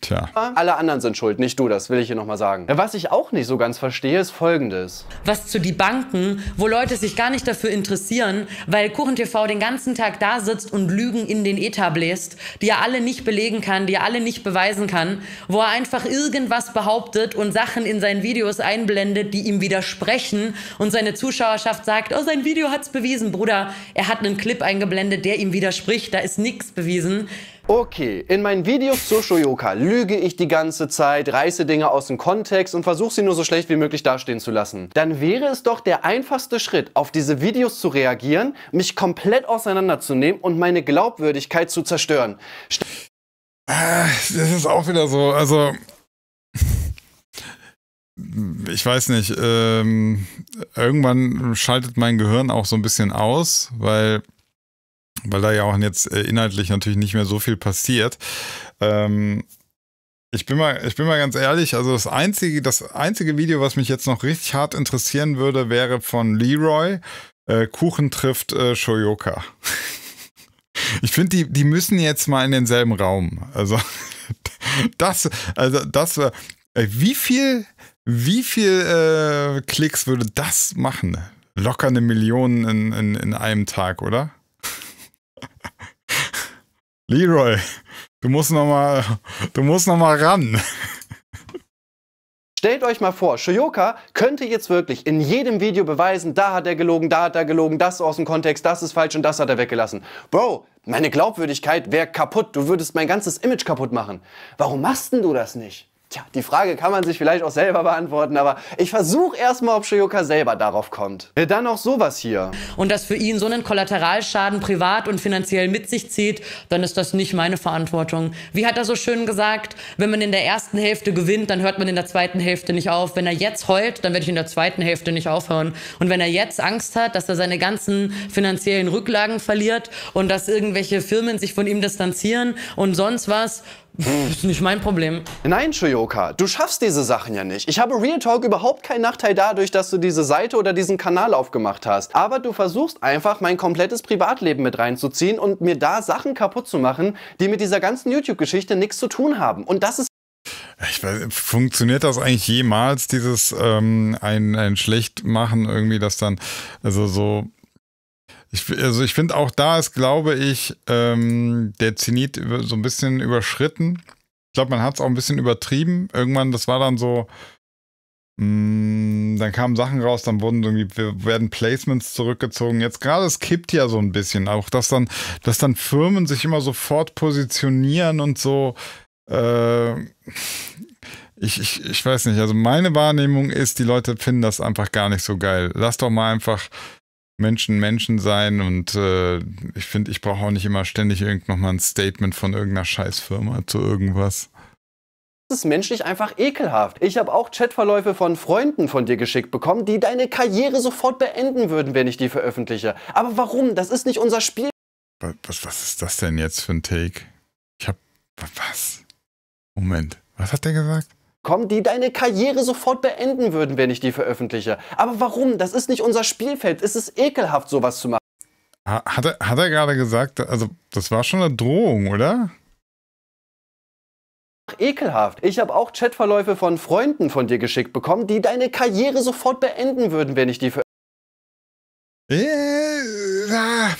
Tja. Alle anderen sind schuld, nicht du, das will ich hier nochmal sagen. Was ich auch nicht so ganz verstehe, ist folgendes. Was zu die Banken, wo Leute sich gar nicht dafür interessieren, weil KuchenTV den ganzen Tag da sitzt und Lügen in den Etat bläst, die er alle nicht belegen kann, die er alle nicht beweisen kann, wo er einfach irgendwas behauptet und Sachen in seinen Videos einblendet, die ihm widersprechen und seine Zuschauerschaft sagt, oh, sein Video hat's bewiesen, Bruder. Er hat einen Clip eingeblendet, der ihm widerspricht, da ist nichts bewiesen. Okay, in meinen Videos zur Shoyoka lüge ich die ganze Zeit, reiße Dinge aus dem Kontext und versuche sie nur so schlecht wie möglich dastehen zu lassen. Dann wäre es doch der einfachste Schritt, auf diese Videos zu reagieren, mich komplett auseinanderzunehmen und meine Glaubwürdigkeit zu zerstören. St ah, das ist auch wieder so, also ich weiß nicht, ähm, irgendwann schaltet mein Gehirn auch so ein bisschen aus, weil weil da ja auch jetzt äh, inhaltlich natürlich nicht mehr so viel passiert. Ähm, ich bin mal, ich bin mal ganz ehrlich, also das einzige, das einzige Video, was mich jetzt noch richtig hart interessieren würde, wäre von Leroy. Äh, Kuchen trifft äh, Shoyoka. ich finde, die, die müssen jetzt mal in denselben Raum. Also das, also das, äh, wie viel, wie viel äh, Klicks würde das machen? Locker eine Million in, in, in einem Tag, oder? Leroy, du musst nochmal noch, mal, du musst noch mal ran. Stellt euch mal vor, Shoyoka könnte jetzt wirklich in jedem Video beweisen, da hat er gelogen, da hat er gelogen, das aus dem Kontext, das ist falsch und das hat er weggelassen. Bro, meine Glaubwürdigkeit wäre kaputt. Du würdest mein ganzes Image kaputt machen. Warum machst denn du das nicht? Tja, die Frage kann man sich vielleicht auch selber beantworten, aber ich versuche erstmal, ob Shioka selber darauf kommt. Äh, dann auch sowas hier. Und dass für ihn so einen Kollateralschaden privat und finanziell mit sich zieht, dann ist das nicht meine Verantwortung. Wie hat er so schön gesagt, wenn man in der ersten Hälfte gewinnt, dann hört man in der zweiten Hälfte nicht auf. Wenn er jetzt heult, dann werde ich in der zweiten Hälfte nicht aufhören. Und wenn er jetzt Angst hat, dass er seine ganzen finanziellen Rücklagen verliert und dass irgendwelche Firmen sich von ihm distanzieren und sonst was, Pff, ist nicht mein Problem. Nein, Shoyoka, du schaffst diese Sachen ja nicht. Ich habe Real Talk überhaupt keinen Nachteil dadurch, dass du diese Seite oder diesen Kanal aufgemacht hast. Aber du versuchst einfach, mein komplettes Privatleben mit reinzuziehen und mir da Sachen kaputt zu machen, die mit dieser ganzen YouTube-Geschichte nichts zu tun haben. Und das ist ich weiß, funktioniert das eigentlich jemals, dieses ähm, ein, ein Schlechtmachen irgendwie, das dann, also so, ich, also ich finde auch da ist, glaube ich, ähm, der Zenit so ein bisschen überschritten. Ich glaube, man hat es auch ein bisschen übertrieben. Irgendwann, das war dann so, mh, mm, dann kamen Sachen raus, dann wurden irgendwie, werden Placements zurückgezogen. Jetzt gerade, es kippt ja so ein bisschen. Auch, dass dann, dass dann Firmen sich immer sofort positionieren und so. Äh, ich, ich, ich weiß nicht. Also meine Wahrnehmung ist, die Leute finden das einfach gar nicht so geil. Lass doch mal einfach Menschen Menschen sein und äh, ich finde, ich brauche auch nicht immer ständig irgend nochmal ein Statement von irgendeiner Scheißfirma zu irgendwas. Das ist menschlich einfach ekelhaft. Ich habe auch Chatverläufe von Freunden von dir geschickt bekommen, die deine Karriere sofort beenden würden, wenn ich die veröffentliche. Aber warum? Das ist nicht unser Spiel. Was, was ist das denn jetzt für ein Take? Ich hab. Was? Moment, was hat der gesagt? kommen, die deine Karriere sofort beenden würden, wenn ich die veröffentliche. Aber warum? Das ist nicht unser Spielfeld. Es ist ekelhaft, sowas zu machen. Hat er, hat er gerade gesagt, also das war schon eine Drohung, oder? ekelhaft. Ich habe auch Chatverläufe von Freunden von dir geschickt bekommen, die deine Karriere sofort beenden würden, wenn ich die veröffentliche. Äh, ah,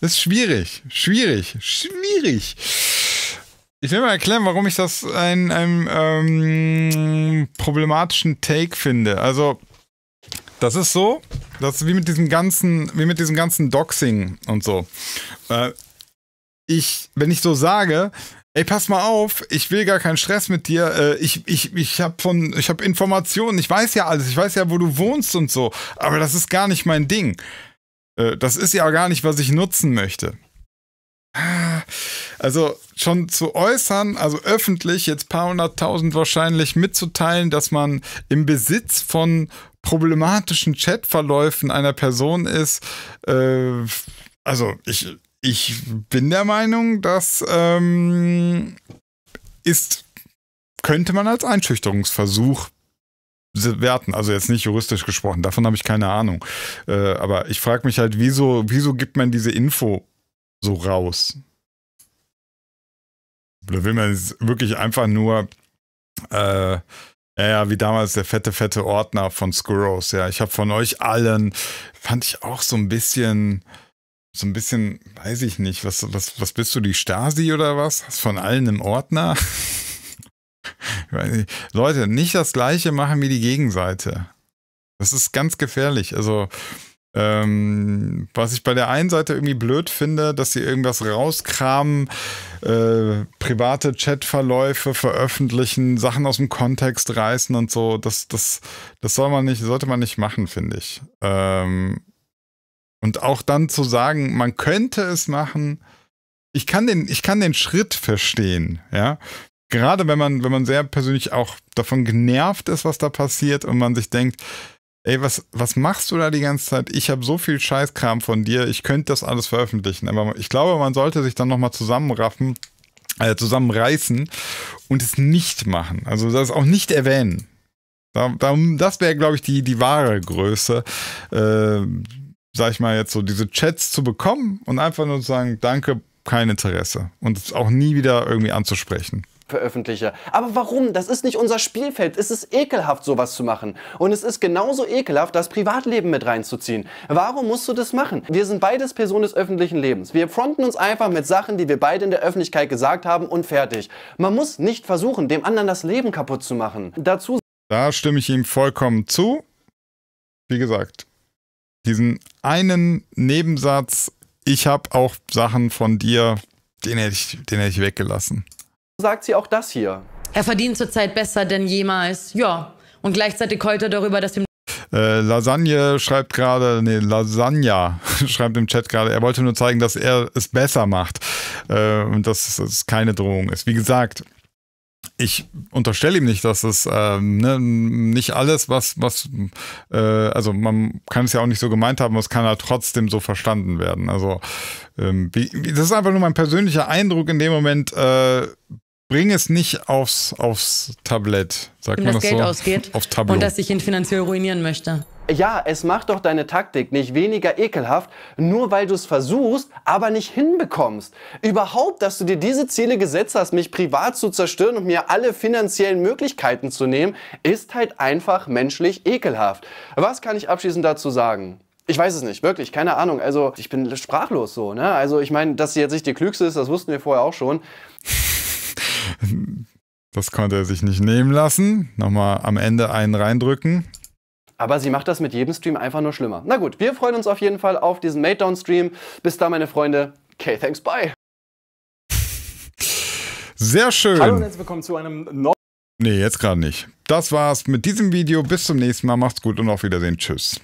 das ist schwierig. Schwierig. Schwierig. Ich will mal erklären, warum ich das einen, einen ähm, problematischen Take finde. Also, das ist so, das ist wie mit diesem ganzen, wie mit diesem ganzen Doxing und so. Äh, ich, wenn ich so sage, ey, pass mal auf, ich will gar keinen Stress mit dir, äh, ich, ich, ich habe von, ich habe Informationen, ich weiß ja alles, ich weiß ja, wo du wohnst und so, aber das ist gar nicht mein Ding. Äh, das ist ja gar nicht, was ich nutzen möchte. Also schon zu äußern, also öffentlich jetzt paar hunderttausend wahrscheinlich mitzuteilen, dass man im Besitz von problematischen Chatverläufen einer Person ist. Äh, also ich, ich bin der Meinung, das ähm, ist, könnte man als Einschüchterungsversuch werten. Also jetzt nicht juristisch gesprochen, davon habe ich keine Ahnung. Äh, aber ich frage mich halt, wieso, wieso gibt man diese Info so raus? Da will man wirklich einfach nur, äh, ja, wie damals der fette, fette Ordner von Skurros, ja, ich habe von euch allen, fand ich auch so ein bisschen, so ein bisschen, weiß ich nicht, was, was, was bist du, die Stasi oder was? Hast von allen im Ordner? Leute, nicht das gleiche machen wie die Gegenseite. Das ist ganz gefährlich. Also ähm, was ich bei der einen Seite irgendwie blöd finde, dass sie irgendwas rauskramen, äh, private Chatverläufe veröffentlichen, Sachen aus dem Kontext reißen und so. Das, das, das soll man nicht, sollte man nicht machen, finde ich. Ähm, und auch dann zu sagen, man könnte es machen. Ich kann den, ich kann den Schritt verstehen, ja gerade wenn man, wenn man sehr persönlich auch davon genervt ist, was da passiert und man sich denkt, ey, was, was machst du da die ganze Zeit? Ich habe so viel Scheißkram von dir, ich könnte das alles veröffentlichen. Aber ich glaube, man sollte sich dann nochmal zusammenraffen, äh, zusammenreißen und es nicht machen. Also das auch nicht erwähnen. Da, da, das wäre, glaube ich, die, die wahre Größe. Äh, sag ich mal jetzt so, diese Chats zu bekommen und einfach nur zu sagen, danke, kein Interesse. Und es auch nie wieder irgendwie anzusprechen veröffentliche. Aber warum? Das ist nicht unser Spielfeld. Es ist ekelhaft, sowas zu machen. Und es ist genauso ekelhaft, das Privatleben mit reinzuziehen. Warum musst du das machen? Wir sind beides Personen des öffentlichen Lebens. Wir fronten uns einfach mit Sachen, die wir beide in der Öffentlichkeit gesagt haben und fertig. Man muss nicht versuchen, dem anderen das Leben kaputt zu machen. Dazu da stimme ich ihm vollkommen zu. Wie gesagt, diesen einen Nebensatz, ich habe auch Sachen von dir, den hätte ich, den hätte ich weggelassen sagt sie auch das hier. Er verdient zurzeit besser denn jemals. Ja. Und gleichzeitig heult er darüber, dass ihm. äh, Lasagne schreibt gerade, nee, Lasagna schreibt im Chat gerade, er wollte nur zeigen, dass er es besser macht äh, und dass es keine Drohung ist. Wie gesagt, ich unterstelle ihm nicht, dass es ähm, ne, nicht alles, was, was, äh, also man kann es ja auch nicht so gemeint haben, es kann ja halt trotzdem so verstanden werden. Also ähm, wie, das ist einfach nur mein persönlicher Eindruck in dem Moment, äh, bring es nicht aufs, aufs Tablett. Sagt Wenn man das, das Geld so? ausgeht aufs Tableau. und dass ich ihn finanziell ruinieren möchte. Ja, es macht doch deine Taktik nicht weniger ekelhaft, nur weil du es versuchst, aber nicht hinbekommst. Überhaupt, dass du dir diese Ziele gesetzt hast, mich privat zu zerstören und mir alle finanziellen Möglichkeiten zu nehmen, ist halt einfach menschlich ekelhaft. Was kann ich abschließend dazu sagen? Ich weiß es nicht, wirklich, keine Ahnung. Also ich bin sprachlos so, ne? Also ich meine, dass sie jetzt nicht die Klügste ist, das wussten wir vorher auch schon. Das konnte er sich nicht nehmen lassen. Nochmal am Ende einen reindrücken. Aber sie macht das mit jedem Stream einfach nur schlimmer. Na gut, wir freuen uns auf jeden Fall auf diesen made down stream Bis da, meine Freunde. Okay, thanks, bye. Sehr schön. Hallo und herzlich willkommen zu einem neuen... Nee, jetzt gerade nicht. Das war's mit diesem Video. Bis zum nächsten Mal. Macht's gut und auf Wiedersehen. Tschüss.